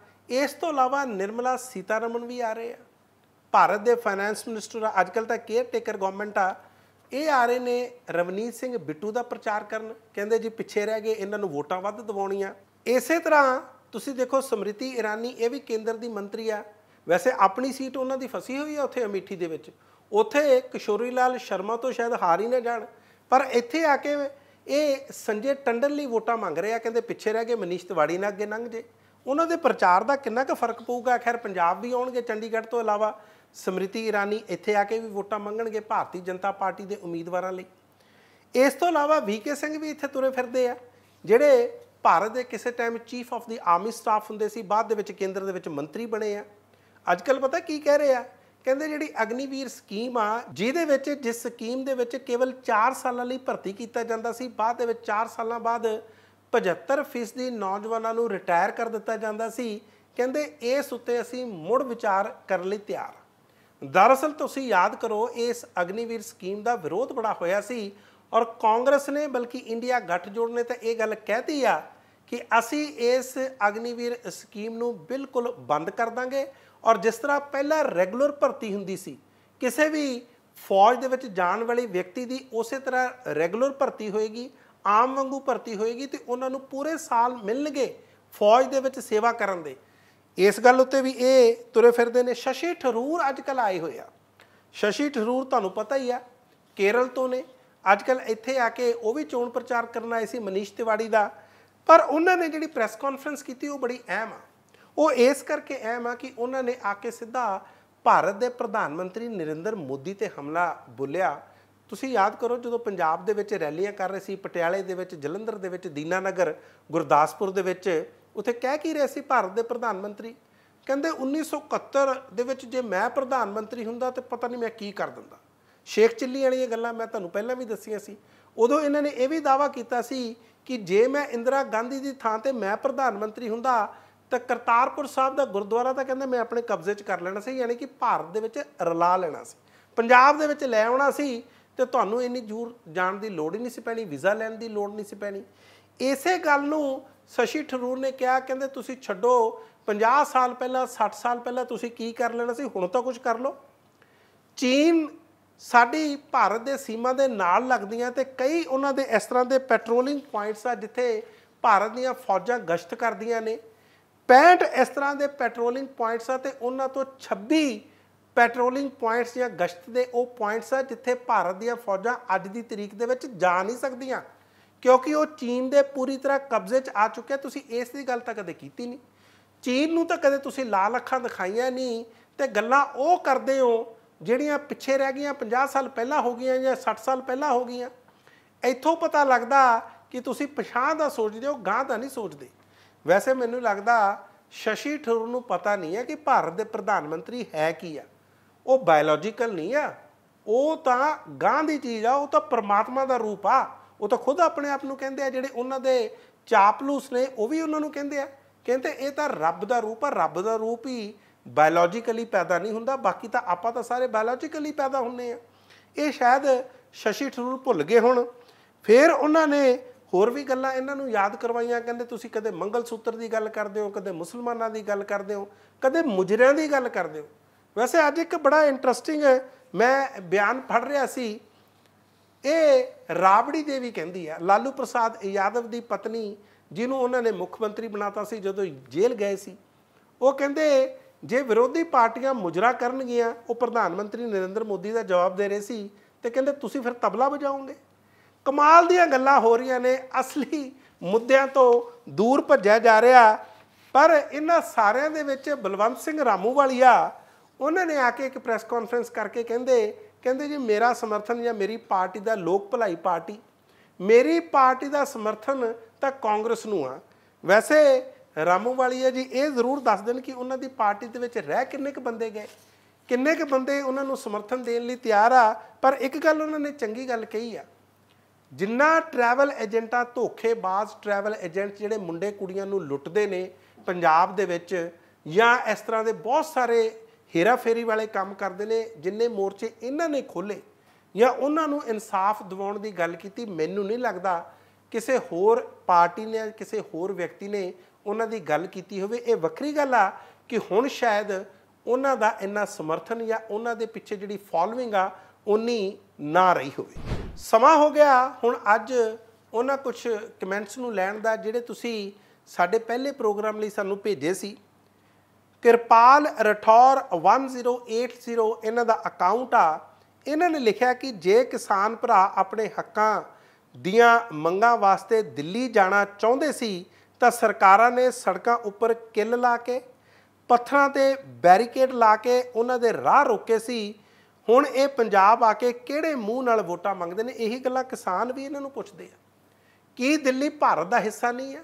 ਇਸ ਤੋਂ ਇਲਾਵਾ ਨਿਰਮਲਾ ਸੀਤਾਰਮਨ ਵੀ ਆ ਰਹੇ ਆ ਭਾਰਤ ਦੇ ਫਾਈਨੈਂਸ ਮਿਨਿਸਟਰ ਅੱਜਕੱਲ ਤਾਂ ਕੇਅਰ ਟੇਕਰ ਗਵਰਨਮੈਂਟ ਆ ਇਹ ਆ ਰਹੇ ਨੇ ਰਵਨੀਤ ਸਿੰਘ ਬਿੱਟੂ ਦਾ ਪ੍ਰਚਾਰ ਕਰਨ ਕਹਿੰਦੇ ਜੀ ਪਿੱਛੇ ਰਹਿ ਗਏ ਇਹਨਾਂ ਨੂੰ ਵੋਟਾਂ ਵੱਧ ਦਿਵਾਉਣੀਆਂ ਇਸੇ ਤਰ੍ਹਾਂ ਤੁਸੀਂ ਦੇਖੋ ਸਮ੍ਰਿਤੀ ਇਰਾਨੀ ਇਹ ਵੀ ਕੇਂਦਰ ਦੀ ਮੰਤਰੀ ਆ ਵੈਸੇ ਆਪਣੀ ਸੀਟ ਉਹਨਾਂ ਦੀ ਫਸੀ ਹੋਈ ਆ ਉੱਥੇ ਅਮੀਠੀ ਦੇ ਵਿੱਚ ਉੱਥੇ ਕਿਸ਼ੋਰੀ ਲਾਲ ਸ਼ਰਮਾ ਤੋਂ ਸ਼ਾਇਦ ਹਾਰ ਹੀ ਨਾ ਜਾਣ ਪਰ ਇੱਥੇ ਆ ਕੇ ਇਹ ਸੰਜੇ ਟੰਡਨ ਲਈ ਵੋਟਾਂ ਮੰਗ ਰਹੇ ਆ ਕਹਿੰਦੇ ਪਿੱਛੇ ਰਹਿ ਕੇ ਮਨੀਸ਼ ਤਿਵਾੜੀ ਨਾਲ ਅੱਗੇ ਲੰਘ ਜੇ ਉਹਨਾਂ ਦੇ ਪ੍ਰਚਾਰ ਦਾ ਕਿੰਨਾ ਕੁ ਫਰਕ ਪਊਗਾ ਖੈਰ ਪੰਜਾਬ ਵੀ ਆਉਣਗੇ ਚੰਡੀਗੜ੍ਹ ਤੋਂ ਇਲਾਵਾ ਸਮ੍ਰਿਤੀ ਇਰਾਨੀ ਇੱਥੇ ਆ ਕੇ ਵੀ ਵੋਟਾਂ ਮੰਗਣਗੇ ਭਾਰਤੀ ਜਨਤਾ ਪਾਰਟੀ ਦੇ ਉਮੀਦਵਾਰਾਂ ਲਈ ਇਸ ਤੋਂ ਇਲਾਵਾ ਵੀਕੇ ਸਿੰਘ ਵੀ ਇੱਥੇ ਤੁਰੇ ਫਿਰਦੇ ਆ ਜਿਹੜੇ ਭਾਰਤ ਦੇ ਕਿਸੇ time chief of the army staff ਹੁੰਦੇ ਸੀ ਬਾਅਦ ਦੇ ਵਿੱਚ ਕੇਂਦਰ ਦੇ ਵਿੱਚ ਮੰਤਰੀ ਬਣੇ ਆ ਅੱਜ ਕੱਲ ਪਤਾ ਕੀ ਕਹਿ ਰਹੇ ਆ ਕਹਿੰਦੇ ਜਿਹੜੀ ਅਗਨੀਵੀਰ ਸਕੀਮ ਆ ਜਿਹਦੇ ਵਿੱਚ ਜਿਸ ਸਕੀਮ ਦੇ ਵਿੱਚ ਕੇਵਲ 4 ਸਾਲਾਂ ਲਈ ਭਰਤੀ ਕੀਤਾ ਜਾਂਦਾ ਸੀ ਬਾਅਦ ਦੇ ਵਿੱਚ 4 ਸਾਲਾਂ ਬਾਅਦ 75% ਦੀ ਨੌਜਵਾਨਾਂ ਨੂੰ ਰਿਟਾਇਰ ਕਰ ਦਿੱਤਾ ਜਾਂਦਾ ਸੀ ਕਹਿੰਦੇ ਇਸ ਉੱਤੇ ਅਸੀਂ ਮੁੜ ਵਿਚਾਰ ਕਰਨ ਲਈ ਤਿਆਰ ਦਰਅਸਲ ਤੁਸੀਂ ਯਾਦ ਕਰੋ ਇਸ ਅਗਨੀਵੀਰ ਸਕੀਮ ਦਾ ਵਿਰੋਧ ਬੜਾ ਹੋਇਆ ਸੀ ਔਰ ਕਾਂਗਰਸ ਨੇ ਬਲਕਿ ਇੰਡੀਆ ਗੱਠਜੋੜ ਨੇ ਤਾਂ ਇਹ ਗੱਲ ਕਹਿਤੀ ਆ ਕਿ ਅਸੀਂ ਇਸ ਅਗਨੀਵੀਰ ਸਕੀਮ ਨੂੰ ਬਿਲਕੁਲ ਬੰਦ ਕਰ ਦਾਂਗੇ ਔਰ ਜਿਸ ਤਰ੍ਹਾਂ ਪਹਿਲਾਂ ਰੈਗੂਲਰ ਭਰਤੀ ਹੁੰਦੀ ਸੀ ਕਿਸੇ ਵੀ ਫੌਜ ਦੇ ਵਿੱਚ ਜਾਣ ਵਾਲੇ ਵਿਅਕਤੀ ਦੀ ਉਸੇ ਤਰ੍ਹਾਂ ਰੈਗੂਲਰ ਭਰਤੀ ਹੋਏਗੀ ਆਮ ਵਾਂਗੂ ਭਰਤੀ ਹੋਏਗੀ ਤੇ ਉਹਨਾਂ ਨੂੰ ਪੂਰੇ ਸਾਲ ਮਿਲਣਗੇ ਫੌਜ ਦੇ ਵਿੱਚ ਸੇਵਾ ਕਰਨ ਦੇ ਇਸ ਗੱਲ ਉੱਤੇ ਵੀ ਇਹ ਤੁਰੇ ਫਿਰਦੇ ਨੇ ਸ਼ਸ਼ੀ ਠਰੂਰ ਅੱਜ ਕੱਲ ਆਏ ਹੋਏ ਆ ਸ਼ਸ਼ੀ ਠਰੂਰ ਤੁਹਾਨੂੰ ਪਤਾ ਹੀ ਆ ਕੇਰਲ ਤੋਂ ਨੇ ਅੱਜ ਕੱਲ ਇੱਥੇ ਆ ਕੇ ਉਹ ਵੀ ਚੋਣ ਪ੍ਰਚਾਰ ਕਰਨ ਆਏ ਸੀ ਮਨੀਸ਼ ਤਿਵਾੜੀ ਦਾ ਪਰ ਉਹਨਾਂ ਨੇ ਜਿਹੜੀ ਪ੍ਰੈਸ ਕਾਨਫਰੰਸ ਕੀਤੀ ਉਹ ਬੜੀ ਅਹਿਮ ਆ ਉਹ ਇਸ ਕਰਕੇ ਅਹਿਮ ਆ ਕਿ ਉਹਨਾਂ ਨੇ ਆ ਕੇ ਸਿੱਧਾ ਭਾਰਤ ਦੇ ਪ੍ਰਧਾਨ ਮੰਤਰੀ ਨਰਿੰਦਰ ਮੋਦੀ ਤੇ ਹਮਲਾ ਬੁੱਲਿਆ ਤੁਸੀਂ ਯਾਦ ਕਰੋ ਜਦੋਂ ਪੰਜਾਬ ਦੇ ਵਿੱਚ ਰੈਲੀਆਂ ਕਰ ਰਹੇ ਸੀ ਪਟਿਆਲੇ ਦੇ ਵਿੱਚ ਜਲੰਧਰ ਦੇ ਵਿੱਚ ਦੀਨਾਨਗਰ ਗੁਰਦਾਸਪੁਰ ਦੇ ਵਿੱਚ ਉੱਥੇ ਕਹਿ ਕੀ ਰਹੇ ਸੀ ਭਾਰਤ ਦੇ ਪ੍ਰਧਾਨ ਮੰਤਰੀ ਕਹਿੰਦੇ 1971 ਦੇ ਵਿੱਚ ਜੇ ਮੈਂ ਪ੍ਰਧਾਨ ਮੰਤਰੀ ਹੁੰਦਾ ਤੇ ਪਤਾ ਨਹੀਂ ਮੈਂ ਕੀ ਕਰ ਦਿੰਦਾ ਸ਼ੇਖ ਚਿੱਲੀ ਵਾਲੀਆਂ ਗੱਲਾਂ ਮੈਂ ਤੁਹਾਨੂੰ ਪਹਿਲਾਂ ਵੀ ਦੱਸੀਆਂ ਸੀ ਉਦੋਂ ਇਹਨਾਂ ਨੇ ਇਹ ਵੀ ਦਾਵਾ ਕੀਤਾ ਸੀ ਕਿ ਜੇ ਮੈਂ ਇੰਦਰਾ ਗਾਂਧੀ ਦੀ ਥਾਂ ਤੇ ਮੈਂ ਪ੍ਰਧਾਨ ਮੰਤਰੀ ਹੁੰਦਾ ਤਾਂ ਕਰਤਾਰਪੁਰ ਸਾਹਿਬ ਦਾ ਗੁਰਦੁਆਰਾ ਤਾਂ ਕਹਿੰਦੇ ਮੈਂ ਆਪਣੇ ਕਬਜ਼ੇ 'ਚ ਕਰ ਲੈਣਾ ਸੀ ਯਾਨੀ ਕਿ ਭਾਰਤ ਦੇ ਵਿੱਚ ਰਲਾ ਲੈਣਾ ਸੀ ਪੰਜਾਬ ਦੇ ਵਿੱਚ ਲੈ ਆਉਣਾ ਸੀ ਤੇ ਤੁਹਾਨੂੰ ਇੰਨੀ ਜੂਰ ਜਾਣ ਦੀ ਲੋੜ ਹੀ ਨਹੀਂ ਸੀ ਪੈਣੀ ਵੀਜ਼ਾ ਲੈਣ ਦੀ ਲੋੜ ਨਹੀਂ ਸੀ ਪੈਣੀ ਇਸੇ ਗੱਲ ਨੂੰ ਸਸ਼ੀ ਠਰੂਰ ਨੇ ਕਿਹਾ ਕਹਿੰਦੇ ਤੁਸੀਂ ਛੱਡੋ 50 ਸਾਲ ਪਹਿਲਾਂ 60 ਸਾਲ ਪਹਿਲਾਂ ਤੁਸੀਂ ਕੀ ਕਰ ਲੈਣਾ ਸੀ ਹੁਣ ਤਾਂ ਕੁਝ ਕਰ ਲਓ ਚੀਨ ਸਾਡੀ ਭਾਰਤ ਦੇ ਸੀਮਾ ਦੇ ਨਾਲ ਲੱਗਦੀਆਂ ਤੇ ਕਈ ਉਹਨਾਂ ਦੇ ਇਸ ਤਰ੍ਹਾਂ ਦੇ ਪੈਟਰੋਲਿੰਗ ਪੁਆਇੰਟਸ ਆ ਜਿੱਥੇ ਭਾਰਤ ਦੀਆਂ ਫੌਜਾਂ ਗਸ਼ਤ ਕਰਦੀਆਂ ਨੇ 65 ਇਸ ਤਰ੍ਹਾਂ ਦੇ ਪੈਟਰੋਲਿੰਗ ਪੁਆਇੰਟਸ ਆ ਤੇ ਉਹਨਾਂ ਤੋਂ 26 ਪੈਟਰੋਲਿੰਗ ਪੁਆਇੰਟਸ ਜਾਂ ਗਸ਼ਤ ਦੇ ਉਹ ਪੁਆਇੰਟਸ ਆ ਜਿੱਥੇ ਭਾਰਤ ਦੀਆਂ ਫੌਜਾਂ ਅੱਜ ਦੀ ਤਰੀਕ ਦੇ ਵਿੱਚ ਜਾ ਨਹੀਂ ਸਕਦੀਆਂ ਕਿਉਂਕਿ ਉਹ ਚੀਨ ਦੇ ਪੂਰੀ ਤਰ੍ਹਾਂ ਕਬਜ਼ੇ 'ਚ ਆ ਚੁੱਕਿਆ ਤੁਸੀਂ ਇਸ ਦੀ ਗੱਲ ਤਾਂ ਕਦੇ ਕੀਤੀ ਨਹੀਂ ਚੀਨ ਨੂੰ ਤਾਂ ਕਦੇ ਤੁਸੀਂ ਲਾਲ ਅੱਖਾਂ ਦਿਖਾਈਆਂ ਨਹੀਂ ਤੇ ਗੱਲਾਂ ਉਹ ਕਰਦੇ ਹੋ ਜਿਹੜੀਆਂ ਪਿੱਛੇ ਰਹਿ ਗਈਆਂ 50 ਸਾਲ ਪਹਿਲਾਂ ਹੋ ਗਈਆਂ ਜਾਂ 60 ਸਾਲ ਪਹਿਲਾਂ ਹੋ ਗਈਆਂ ਇੱਥੋਂ ਪਤਾ ਲੱਗਦਾ ਕਿ ਤੁਸੀਂ ਪਛਾਣ ਦਾ ਸੋਚਦੇ ਹੋ ਗਾਂ ਦਾ ਨਹੀਂ ਸੋਚਦੇ ਵੈਸੇ ਮੈਨੂੰ ਲੱਗਦਾ ਸ਼ਸ਼ੀ ਠਰੂ ਨੂੰ ਪਤਾ ਨਹੀਂ ਹੈ ਕਿ ਭਾਰਤ ਦੇ ਪ੍ਰਧਾਨ ਮੰਤਰੀ ਹੈ ਕੀ ਆ ਉਹ ਬਾਇਓਲੋਜੀਕਲ ਨਹੀਂ ਆ ਉਹ ਤਾਂ ਗਾਂ ਦੀ ਚੀਜ਼ ਆ ਉਹ ਤਾਂ ਪਰਮਾਤਮਾ ਦਾ ਰੂਪ ਆ ਉਹ ਤਾਂ ਖੁਦ ਆਪਣੇ ਆਪ ਨੂੰ ਕਹਿੰਦੇ ਆ ਜਿਹੜੇ ਉਹਨਾਂ ਦੇ ਚਾਪਲੂਸ ਨੇ ਉਹ ਵੀ ਉਹਨਾਂ ਨੂੰ ਕਹਿੰਦੇ ਆ ਕਹਿੰਦੇ ਇਹ ਤਾਂ ਰੱਬ ਦਾ ਰੂਪ ਆ ਰੱਬ ਦਾ ਰੂਪ ਹੀ ਬਾਇਓਲੋਜੀਕਲੀ ਪੈਦਾ ਨਹੀਂ ਹੁੰਦਾ ਬਾਕੀ ਤਾਂ ਆਪਾਂ ਤਾਂ ਸਾਰੇ ਬਾਇਓਲੋਜੀਕਲੀ ਪੈਦਾ ਹੁੰਨੇ ਆ ਇਹ ਸ਼ਾਇਦ ਸ਼ਸ਼ੀ ਠਰੂਰ ਭੁੱਲ ਗਏ ਹੁਣ ਫਿਰ ਉਹਨਾਂ ਨੇ ਹੋਰ ਵੀ ਗੱਲਾਂ ਇਹਨਾਂ ਨੂੰ ਯਾਦ ਕਰਵਾਈਆਂ ਕਹਿੰਦੇ ਤੁਸੀਂ ਕਦੇ ਮੰਗਲ ਸੂਤਰ ਦੀ ਗੱਲ ਕਰਦੇ ਹੋ ਕਦੇ ਮੁਸਲਮਾਨਾਂ ਦੀ ਗੱਲ ਕਰਦੇ ਹੋ ਕਦੇ ਮੁਜਰਿਆਂ ਦੀ ਗੱਲ ਕਰਦੇ ਹੋ ਵੈਸੇ ਅੱਜ ਇੱਕ ਬੜਾ ਇੰਟਰਸਟਿੰਗ ਮੈਂ ਬਿਆਨ ਪੜ੍ਹ ਰਿਹਾ ਸੀ ਇਹ ਰਾਬੜੀ ਦੇਵੀ ਕਹਿੰਦੀ ਹੈ ਲਾਲੂ ਪ੍ਰਸਾਦ ਯਾਦਵ ਦੀ ਪਤਨੀ ਜਿਹਨੂੰ ਉਹਨਾਂ ਨੇ ਮੁੱਖ ਮੰਤਰੀ ਬਣਾਤਾ ਸੀ ਜਦੋਂ ਜੇਲ੍ਹ ਗਏ ਸੀ ਉਹ ਕਹਿੰਦੇ ਜੇ ਵਿਰੋਧੀ ਪਾਰਟੀਆਂ ਮੁਜਰਾ ਕਰਨਗੀਆਂ ਉਹ ਪ੍ਰਧਾਨ ਮੰਤਰੀ ਨਰਿੰਦਰ ਮੋਦੀ ਦਾ ਜਵਾਬ ਦੇ ਰਹੇ ਸੀ ਤੇ ਕਹਿੰਦੇ ਤੁਸੀਂ ਫਿਰ ਤਬਲਾ ਵਜਾਓਗੇ ਕਮਾਲ ਦੀਆਂ ਗੱਲਾਂ ਹੋ ਰਹੀਆਂ ਨੇ ਅਸਲੀ ਮੁੱਦਿਆਂ ਤੋਂ ਦੂਰ ਭੱਜਿਆ ਜਾ ਰਿਹਾ ਪਰ ਇਹਨਾਂ ਸਾਰਿਆਂ ਦੇ ਵਿੱਚ ਬਲਵੰਤ ਸਿੰਘ ਰਾਮੂ ਵਾਲੀਆ ਉਹਨਾਂ ਨੇ ਆ ਕੇ ਇੱਕ ਪ੍ਰੈਸ ਕਾਨਫਰੰਸ ਕਰਕੇ ਕਹਿੰਦੇ ਕਹਿੰਦੇ ਜੀ ਮੇਰਾ ਸਮਰਥਨ ਜਾਂ ਮੇਰੀ ਪਾਰਟੀ ਦਾ ਲੋਕ ਭਲਾਈ ਪਾਰਟੀ ਮੇਰੀ ਪਾਰਟੀ ਦਾ ਸਮਰਥਨ ਤਾਂ ਕਾਂਗਰਸ ਨੂੰ ਆ ਵੈਸੇ ਰਾਮੂ ਵਾਲੀਆ ਜੀ ਇਹ ਜ਼ਰੂਰ ਦੱਸ ਦੇਣ ਕਿ ਉਹਨਾਂ ਦੀ ਪਾਰਟੀ ਦੇ ਵਿੱਚ ਰਹਿ ਕਿੰਨੇ ਕ ਬੰਦੇ ਗਏ ਕਿੰਨੇ ਕ ਬੰਦੇ ਉਹਨਾਂ ਨੂੰ ਸਮਰਥਨ ਦੇਣ ਲਈ ਤਿਆਰ ਆ ਪਰ ਇੱਕ ਗੱਲ ਉਹਨਾਂ ਨੇ ਚੰਗੀ ਗੱਲ ਕਹੀ ਆ ਜਿੰਨਾ ਟਰੈਵਲ ਏਜੰਟਾਂ ਧੋਖੇਬਾਜ਼ ਟਰੈਵਲ ਏਜੰਟ ਜਿਹੜੇ ਮੁੰਡੇ ਕੁੜੀਆਂ ਨੂੰ ਲੁੱਟਦੇ ਨੇ ਪੰਜਾਬ ਦੇ ਵਿੱਚ ਜਾਂ ਇਸ ਤਰ੍ਹਾਂ ਦੇ ਬਹੁਤ ਸਾਰੇ ਹੇਰਾਫੇਰੀ ਵਾਲੇ ਕੰਮ ਕਰਦੇ ਨੇ ਜਿੰਨੇ ਮੋਰਚੇ ਇਹਨਾਂ ਨੇ ਖੋਲੇ ਜਾਂ ਉਹਨਾਂ ਨੂੰ ਇਨਸਾਫ ਦਿਵਾਉਣ ਦੀ ਗੱਲ ਕੀਤੀ ਮੈਨੂੰ ਨਹੀਂ ਲੱਗਦਾ ਕਿਸੇ ਹੋਰ ਪਾਰਟੀ ਨੇ ਕਿਸੇ ਹੋਰ ਵਿਅਕਤੀ ਨੇ ਉਹਨਾਂ ਦੀ ਗੱਲ ਕੀਤੀ ਹੋਵੇ ਇਹ ਵੱਖਰੀ ਗੱਲ ਆ ਕਿ ਹੁਣ ਸ਼ਾਇਦ ਉਹਨਾਂ ਦਾ ਇੰਨਾ ਸਮਰਥਨ ਜਾਂ ਉਹਨਾਂ ਦੇ ਪਿੱਛੇ ਜਿਹੜੀ ਫਾਲੋਇੰਗ ਆ ਉਨੀ ਨਾ ਰਹੀ ਹੋਵੇ ਸਮਾਂ ਹੋ ਗਿਆ ਹੁਣ ਅੱਜ ਉਹਨਾਂ ਕੁਝ ਕਮੈਂਟਸ ਨੂੰ ਲੈਣ ਦਾ ਜਿਹੜੇ ਤੁਸੀਂ ਸਾਡੇ ਪਹਿਲੇ ਪ੍ਰੋਗਰਾਮ ਲਈ ਸਾਨੂੰ ਭੇਜੇ ਸੀ ਕਿਰਪਾਲ ਰਠੌਰ 1080 ਇਹਨਾਂ ਦਾ ਅਕਾਊਂਟ ਆ ਇਹਨਾਂ ਨੇ ਲਿਖਿਆ ਕਿ ਜੇ ਕਿਸਾਨ ਭਰਾ ਆਪਣੇ ਹੱਕਾਂ ਦੀਆਂ ਮੰਗਾਂ ਵਾਸਤੇ ਦਿੱਲੀ ਜਾਣਾ ਚਾਹੁੰਦੇ ਸੀ ਤਾਂ ਸਰਕਾਰਾਂ ਨੇ ਸੜਕਾਂ ਉੱਪਰ ਕਿੱਲ ਲਾ ਕੇ ਪੱਥਰਾਂ ਤੇ ਬੈਰੀਕੇਡ ਲਾ ਕੇ ਉਹਨਾਂ ਦੇ ਰਾਹ ਰੋਕੇ ਸੀ ਹੁਣ ਇਹ ਪੰਜਾਬ ਆ ਕੇ ਕਿਹੜੇ ਮੂੰਹ ਨਾਲ ਵੋਟਾਂ ਮੰਗਦੇ ਨੇ ਇਹੀ ਗੱਲਾਂ ਕਿਸਾਨ ਵੀ ਇਹਨਾਂ ਨੂੰ ਪੁੱਛਦੇ ਆ ਕੀ ਦਿੱਲੀ ਭਾਰਤ ਦਾ ਹਿੱਸਾ ਨਹੀਂ ਹੈ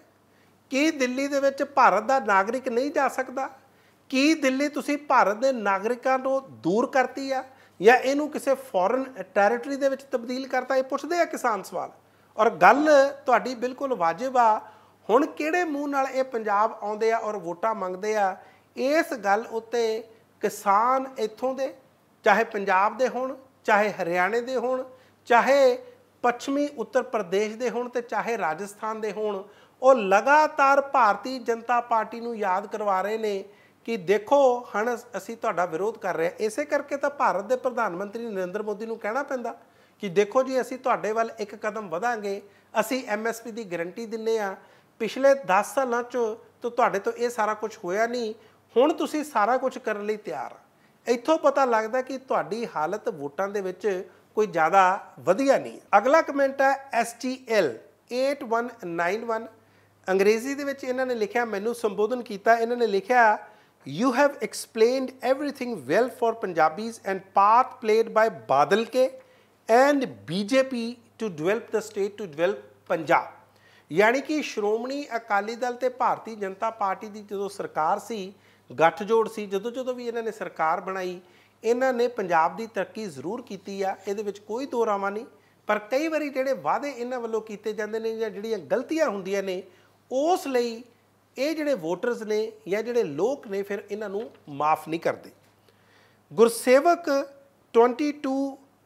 ਕੀ ਦਿੱਲੀ ਦੇ ਵਿੱਚ ਭਾਰਤ ਦਾ ਨਾਗਰਿਕ ਨਹੀਂ ਜਾ ਸਕਦਾ ਕੀ ਦਿੱਲੀ ਤੁਸੀਂ ਭਾਰਤ ਦੇ ਨਾਗਰਿਕਾਂ ਤੋਂ ਦੂਰ ਕਰਤੀ ਆ ਜਾਂ ਇਹਨੂੰ ਕਿਸੇ ਫੋਰਨ ਟੈਰੀਟਰੀ ਦੇ ਵਿੱਚ ਤਬਦੀਲ ਕਰਤਾ ਇਹ ਪੁੱਛਦੇ ਆ ਕਿਸਾਨ ਸਵਾਲ ਔਰ ਗੱਲ ਤੁਹਾਡੀ ਬਿਲਕੁਲ ਵਾਜਿਬ ਆ ਹੁਣ ਕਿਹੜੇ ਮੂੰਹ ਨਾਲ ਇਹ ਪੰਜਾਬ ਆਉਂਦੇ ਆ ਔਰ ਵੋਟਾਂ ਮੰਗਦੇ ਆ ਇਸ ਗੱਲ ਉੱਤੇ ਕਿਸਾਨ ਇੱਥੋਂ ਦੇ ਚਾਹੇ ਪੰਜਾਬ ਦੇ ਹੋਣ ਚਾਹੇ ਹਰਿਆਣੇ ਦੇ ਹੋਣ ਚਾਹੇ ਪੱਛਮੀ ਉੱਤਰ ਪ੍ਰਦੇਸ਼ ਦੇ ਹੋਣ ਤੇ ਚਾਹੇ ਰਾਜਸਥਾਨ ਦੇ ਹੋਣ ਉਹ ਲਗਾਤਾਰ ਭਾਰਤੀ ਜਨਤਾ ਪਾਰਟੀ ਨੂੰ ਯਾਦ ਕਰਵਾ ਰਹੇ ਨੇ ਕਿ ਦੇਖੋ ਹਣ ਅਸੀਂ ਤੁਹਾਡਾ ਵਿਰੋਧ ਕਰ ਰਹੇ ਹਾਂ ਇਸੇ ਕਰਕੇ ਤਾਂ ਭਾਰਤ ਦੇ ਪ੍ਰਧਾਨ ਮੰਤਰੀ ਨਰਿੰਦਰ ਮੋਦੀ ਨੂੰ ਕਹਿਣਾ ਪੈਂਦਾ ਕਿ ਦੇਖੋ ਜੀ ਅਸੀਂ ਤੁਹਾਡੇ ਵੱਲ ਇੱਕ ਕਦਮ ਵਧਾਂਗੇ ਅਸੀਂ ਐਮਐਸਪੀ ਦੀ ਗਾਰੰਟੀ ਦਿੰਨੇ ਆ ਪਿਛਲੇ 10 ਸਾਲਾਂ 'ਚ ਤੋਂ ਤੁਹਾਡੇ ਤੋਂ ਇਹ ਸਾਰਾ ਕੁਝ ਹੋਇਆ ਨਹੀਂ ਹੁਣ ਤੁਸੀਂ ਸਾਰਾ ਕੁਝ ਕਰਨ ਲਈ ਤਿਆਰ ਆ ਇੱਥੋਂ ਪਤਾ ਲੱਗਦਾ ਕਿ ਤੁਹਾਡੀ ਹਾਲਤ ਵੋਟਾਂ ਦੇ ਵਿੱਚ ਕੋਈ ਜ਼ਿਆਦਾ ਵਧੀਆ ਨਹੀਂ ਅਗਲਾ ਕਮੈਂਟ ਹੈ STL 8191 ਅੰਗਰੇਜ਼ੀ ਦੇ ਵਿੱਚ ਇਹਨਾਂ ਨੇ ਲਿਖਿਆ ਮੈਨੂੰ ਸੰਬੋਧਨ ਕੀਤਾ ਇਹਨਾਂ ਨੇ ਲਿਖਿਆ you have explained everything well for Punjabis and path played by Badalke and BJP to develop the state to develop Punjab ਯਾਨੀ ਕਿ ਸ਼੍ਰੋਮਣੀ ਅਕਾਲੀ ਦਲ ਤੇ ਭਾਰਤੀ ਜਨਤਾ ਪਾਰਟੀ ਦੀ ਜਦੋਂ ਸਰਕਾਰ ਸੀ ਗੱਠਜੋੜ ਸੀ ਜਦੋਂ ਜਦੋਂ ਵੀ ਇਹਨਾਂ ਨੇ ਸਰਕਾਰ ਬਣਾਈ ਇਹਨਾਂ ਨੇ ਪੰਜਾਬ ਦੀ ਤਰੱਕੀ ਜ਼ਰੂਰ ਕੀਤੀ ਆ ਇਹਦੇ ਵਿੱਚ ਕੋਈ ਦੋ ਰਾਵਾਂ ਨਹੀਂ ਪਰ ਕਈ ਵਾਰੀ ਜਿਹੜੇ ਵਾਅਦੇ ਇਹਨਾਂ ਵੱਲੋਂ ਕੀਤੇ ਜਾਂਦੇ ਨੇ ਜਾਂ ਜਿਹੜੀਆਂ ਗਲਤੀਆਂ ਹੁੰਦੀਆਂ ਨੇ ਉਸ ਲਈ ਇਹ ਜਿਹੜੇ ਵੋਟਰਸ ਨੇ ਜਾਂ ਜਿਹੜੇ ਲੋਕ ਨੇ ਫਿਰ ਇਹਨਾਂ ਨੂੰ ਮਾਫ ਨਹੀਂ ਕਰਦੇ ਗੁਰਸੇਵਕ 22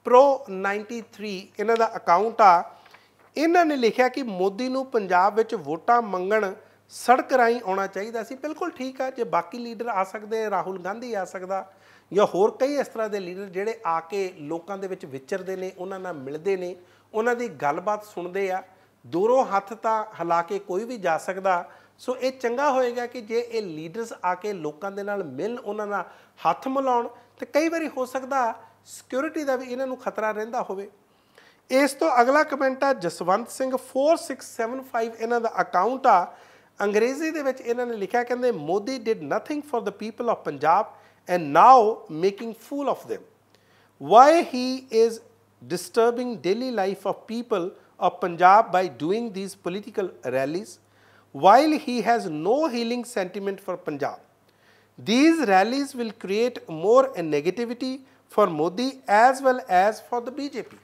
ਪ੍ਰੋ 93 ਇਹਨਾਂ ਦਾ ਅਕਾਊਂਟ ਆ ਇਹਨਾਂ ਨੇ ਲਿਖਿਆ ਕਿ ਮੋਦੀ ਨੂੰ ਪੰਜਾਬ ਵਿੱਚ ਵੋਟਾਂ ਮੰਗਣ ਸੜਕ ਰਾਈ ਆਉਣਾ ਚਾਹੀਦਾ ਸੀ ਬਿਲਕੁਲ ਠੀਕ ਆ ਜੇ ਬਾਕੀ ਲੀਡਰ ਆ ਸਕਦੇ ਰਾਹੁਲ ਗਾਂਧੀ ਆ ਸਕਦਾ ਜਾਂ ਹੋਰ ਕਈ ਇਸ ਤਰ੍ਹਾਂ ਦੇ ਲੀਡਰ ਜਿਹੜੇ ਆ ਕੇ ਲੋਕਾਂ ਦੇ ਵਿੱਚ ਵਿਚਰਦੇ ਨੇ ਉਹਨਾਂ ਨਾਲ ਮਿਲਦੇ ਨੇ ਉਹਨਾਂ ਦੀ ਗੱਲਬਾਤ ਸੁਣਦੇ ਆ ਦੂਰੋਂ ਹੱਥ ਤਾਂ ਹਲਾ ਕੇ ਕੋਈ ਵੀ ਜਾ ਸਕਦਾ ਸੋ ਇਹ ਚੰਗਾ ਹੋਏਗਾ ਕਿ ਜੇ ਇਹ ਲੀਡਰਸ ਆ ਕੇ ਲੋਕਾਂ ਦੇ ਨਾਲ ਮਿਲ ਉਹਨਾਂ ਨਾਲ ਹੱਥ ਮਿਲਾਉਣ ਤੇ ਕਈ ਵਾਰੀ ਹੋ ਸਕਦਾ ਸਿਕਿਉਰਿਟੀ ਦਾ ਵੀ ਇਹਨਾਂ ਨੂੰ ਖਤਰਾ ਰਹਿੰਦਾ ਹੋਵੇ ਇਸ ਤੋਂ ਅਗਲਾ ਕਮੈਂਟ ਆ ਜਸਵੰਤ ਸਿੰਘ 4675 ਇਹਨਾਂ ਦਾ ਅਕਾਊਂਟ ਆ ਅੰਗਰੇਜ਼ੀ ਦੇ ਵਿੱਚ ਇਹਨਾਂ ਨੇ ਲਿਖਿਆ ਕਹਿੰਦੇ Modi did nothing for the people of Punjab and now making fool of them why he is disturbing daily life of people of punjab by doing these political rallies while he has no healing sentiment for Punjab. These rallies will create more negativity for Modi as well as for the BJP.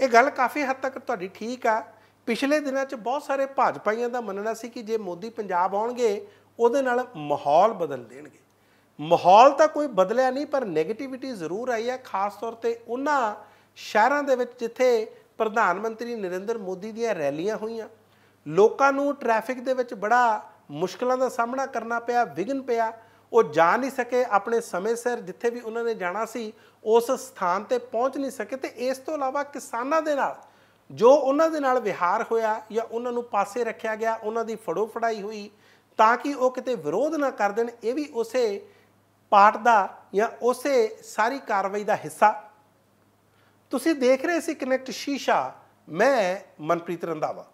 ਇਹ ਗੱਲ ਕਾਫੀ ਹੱਦ ਤੱਕ ਤੁਹਾਡੀ ਠੀਕ ਆ ਪਿਛਲੇ ਦਿਨਾਂ 'ਚ ਬਹੁਤ ਸਾਰੇ ਭਾਜਪਾਈਆਂ ਦਾ ਮੰਨਣਾ ਸੀ ਕਿ ਜੇ ਮੋਦੀ ਪੰਜਾਬ ਆਉਣਗੇ ਉਹਦੇ ਨਾਲ ਮਾਹੌਲ ਬਦਲ ਦੇਣਗੇ ਮਾਹੌਲ ਤਾਂ ਕੋਈ ਬਦਲਿਆ ਨਹੀਂ ਪਰ 네ਗੇਟਿਵਿਟੀ ਜ਼ਰੂਰ ਆਈ ਹੈ ਖਾਸ ਤੌਰ ਤੇ ਉਹਨਾਂ ਸ਼ਹਿਰਾਂ ਦੇ ਵਿੱਚ ਜਿੱਥੇ ਪ੍ਰਧਾਨ ਮੰਤਰੀ ਨਰਿੰਦਰ ਮੋਦੀ ਦੀਆਂ ਰੈਲੀਆਂ ਹੋਈਆਂ ਲੋਕਾਂ ਨੂੰ ਟ੍ਰੈਫਿਕ ਦੇ ਵਿੱਚ ਬੜਾ ਮੁਸ਼ਕਲਾਂ ਦਾ ਸਾਹਮਣਾ ਕਰਨਾ ਪਿਆ ਵਿਗਨ ਪਿਆ ਉਹ ਜਾ ਨਹੀਂ ਸਕੇ ਆਪਣੇ ਸਮੇਂ ਸਿਰ ਜਿੱਥੇ ਵੀ ਉਹਨਾਂ ਨੇ ਜਾਣਾ ਸੀ ਉਸ ਸਥਾਨ ਤੇ ਪਹੁੰਚ ਨਹੀਂ ਸਕੇ ਤੇ ਇਸ ਤੋਂ ਇਲਾਵਾ ਕਿਸਾਨਾਂ ਦੇ ਨਾਲ ਜੋ ਉਹਨਾਂ ਦੇ ਨਾਲ ਵਿਹਾਰ ਹੋਇਆ ਜਾਂ ਉਹਨਾਂ ਨੂੰ ਪਾਸੇ ਰੱਖਿਆ ਗਿਆ ਉਹਨਾਂ ਦੀ ਫੜੋ ਫੜਾਈ ਹੋਈ ਤਾਂ ਕਿ ਉਹ ਕਿਤੇ ਵਿਰੋਧ ਨਾ ਕਰ ਦੇਣ ਇਹ ਵੀ ਉਸੇ ਪਾਰਟ ਦਾ ਜਾਂ ਉਸੇ ਸਾਰੀ ਕਾਰਵਾਈ ਦਾ ਹਿੱਸਾ ਤੁਸੀਂ ਦੇਖ ਰਹੇ ਸੀ ਕਨੈਕਟ ਸ਼ੀਸ਼ਾ ਮੈਂ ਮਨਪ੍ਰੀਤ ਰੰਦਾਵਾ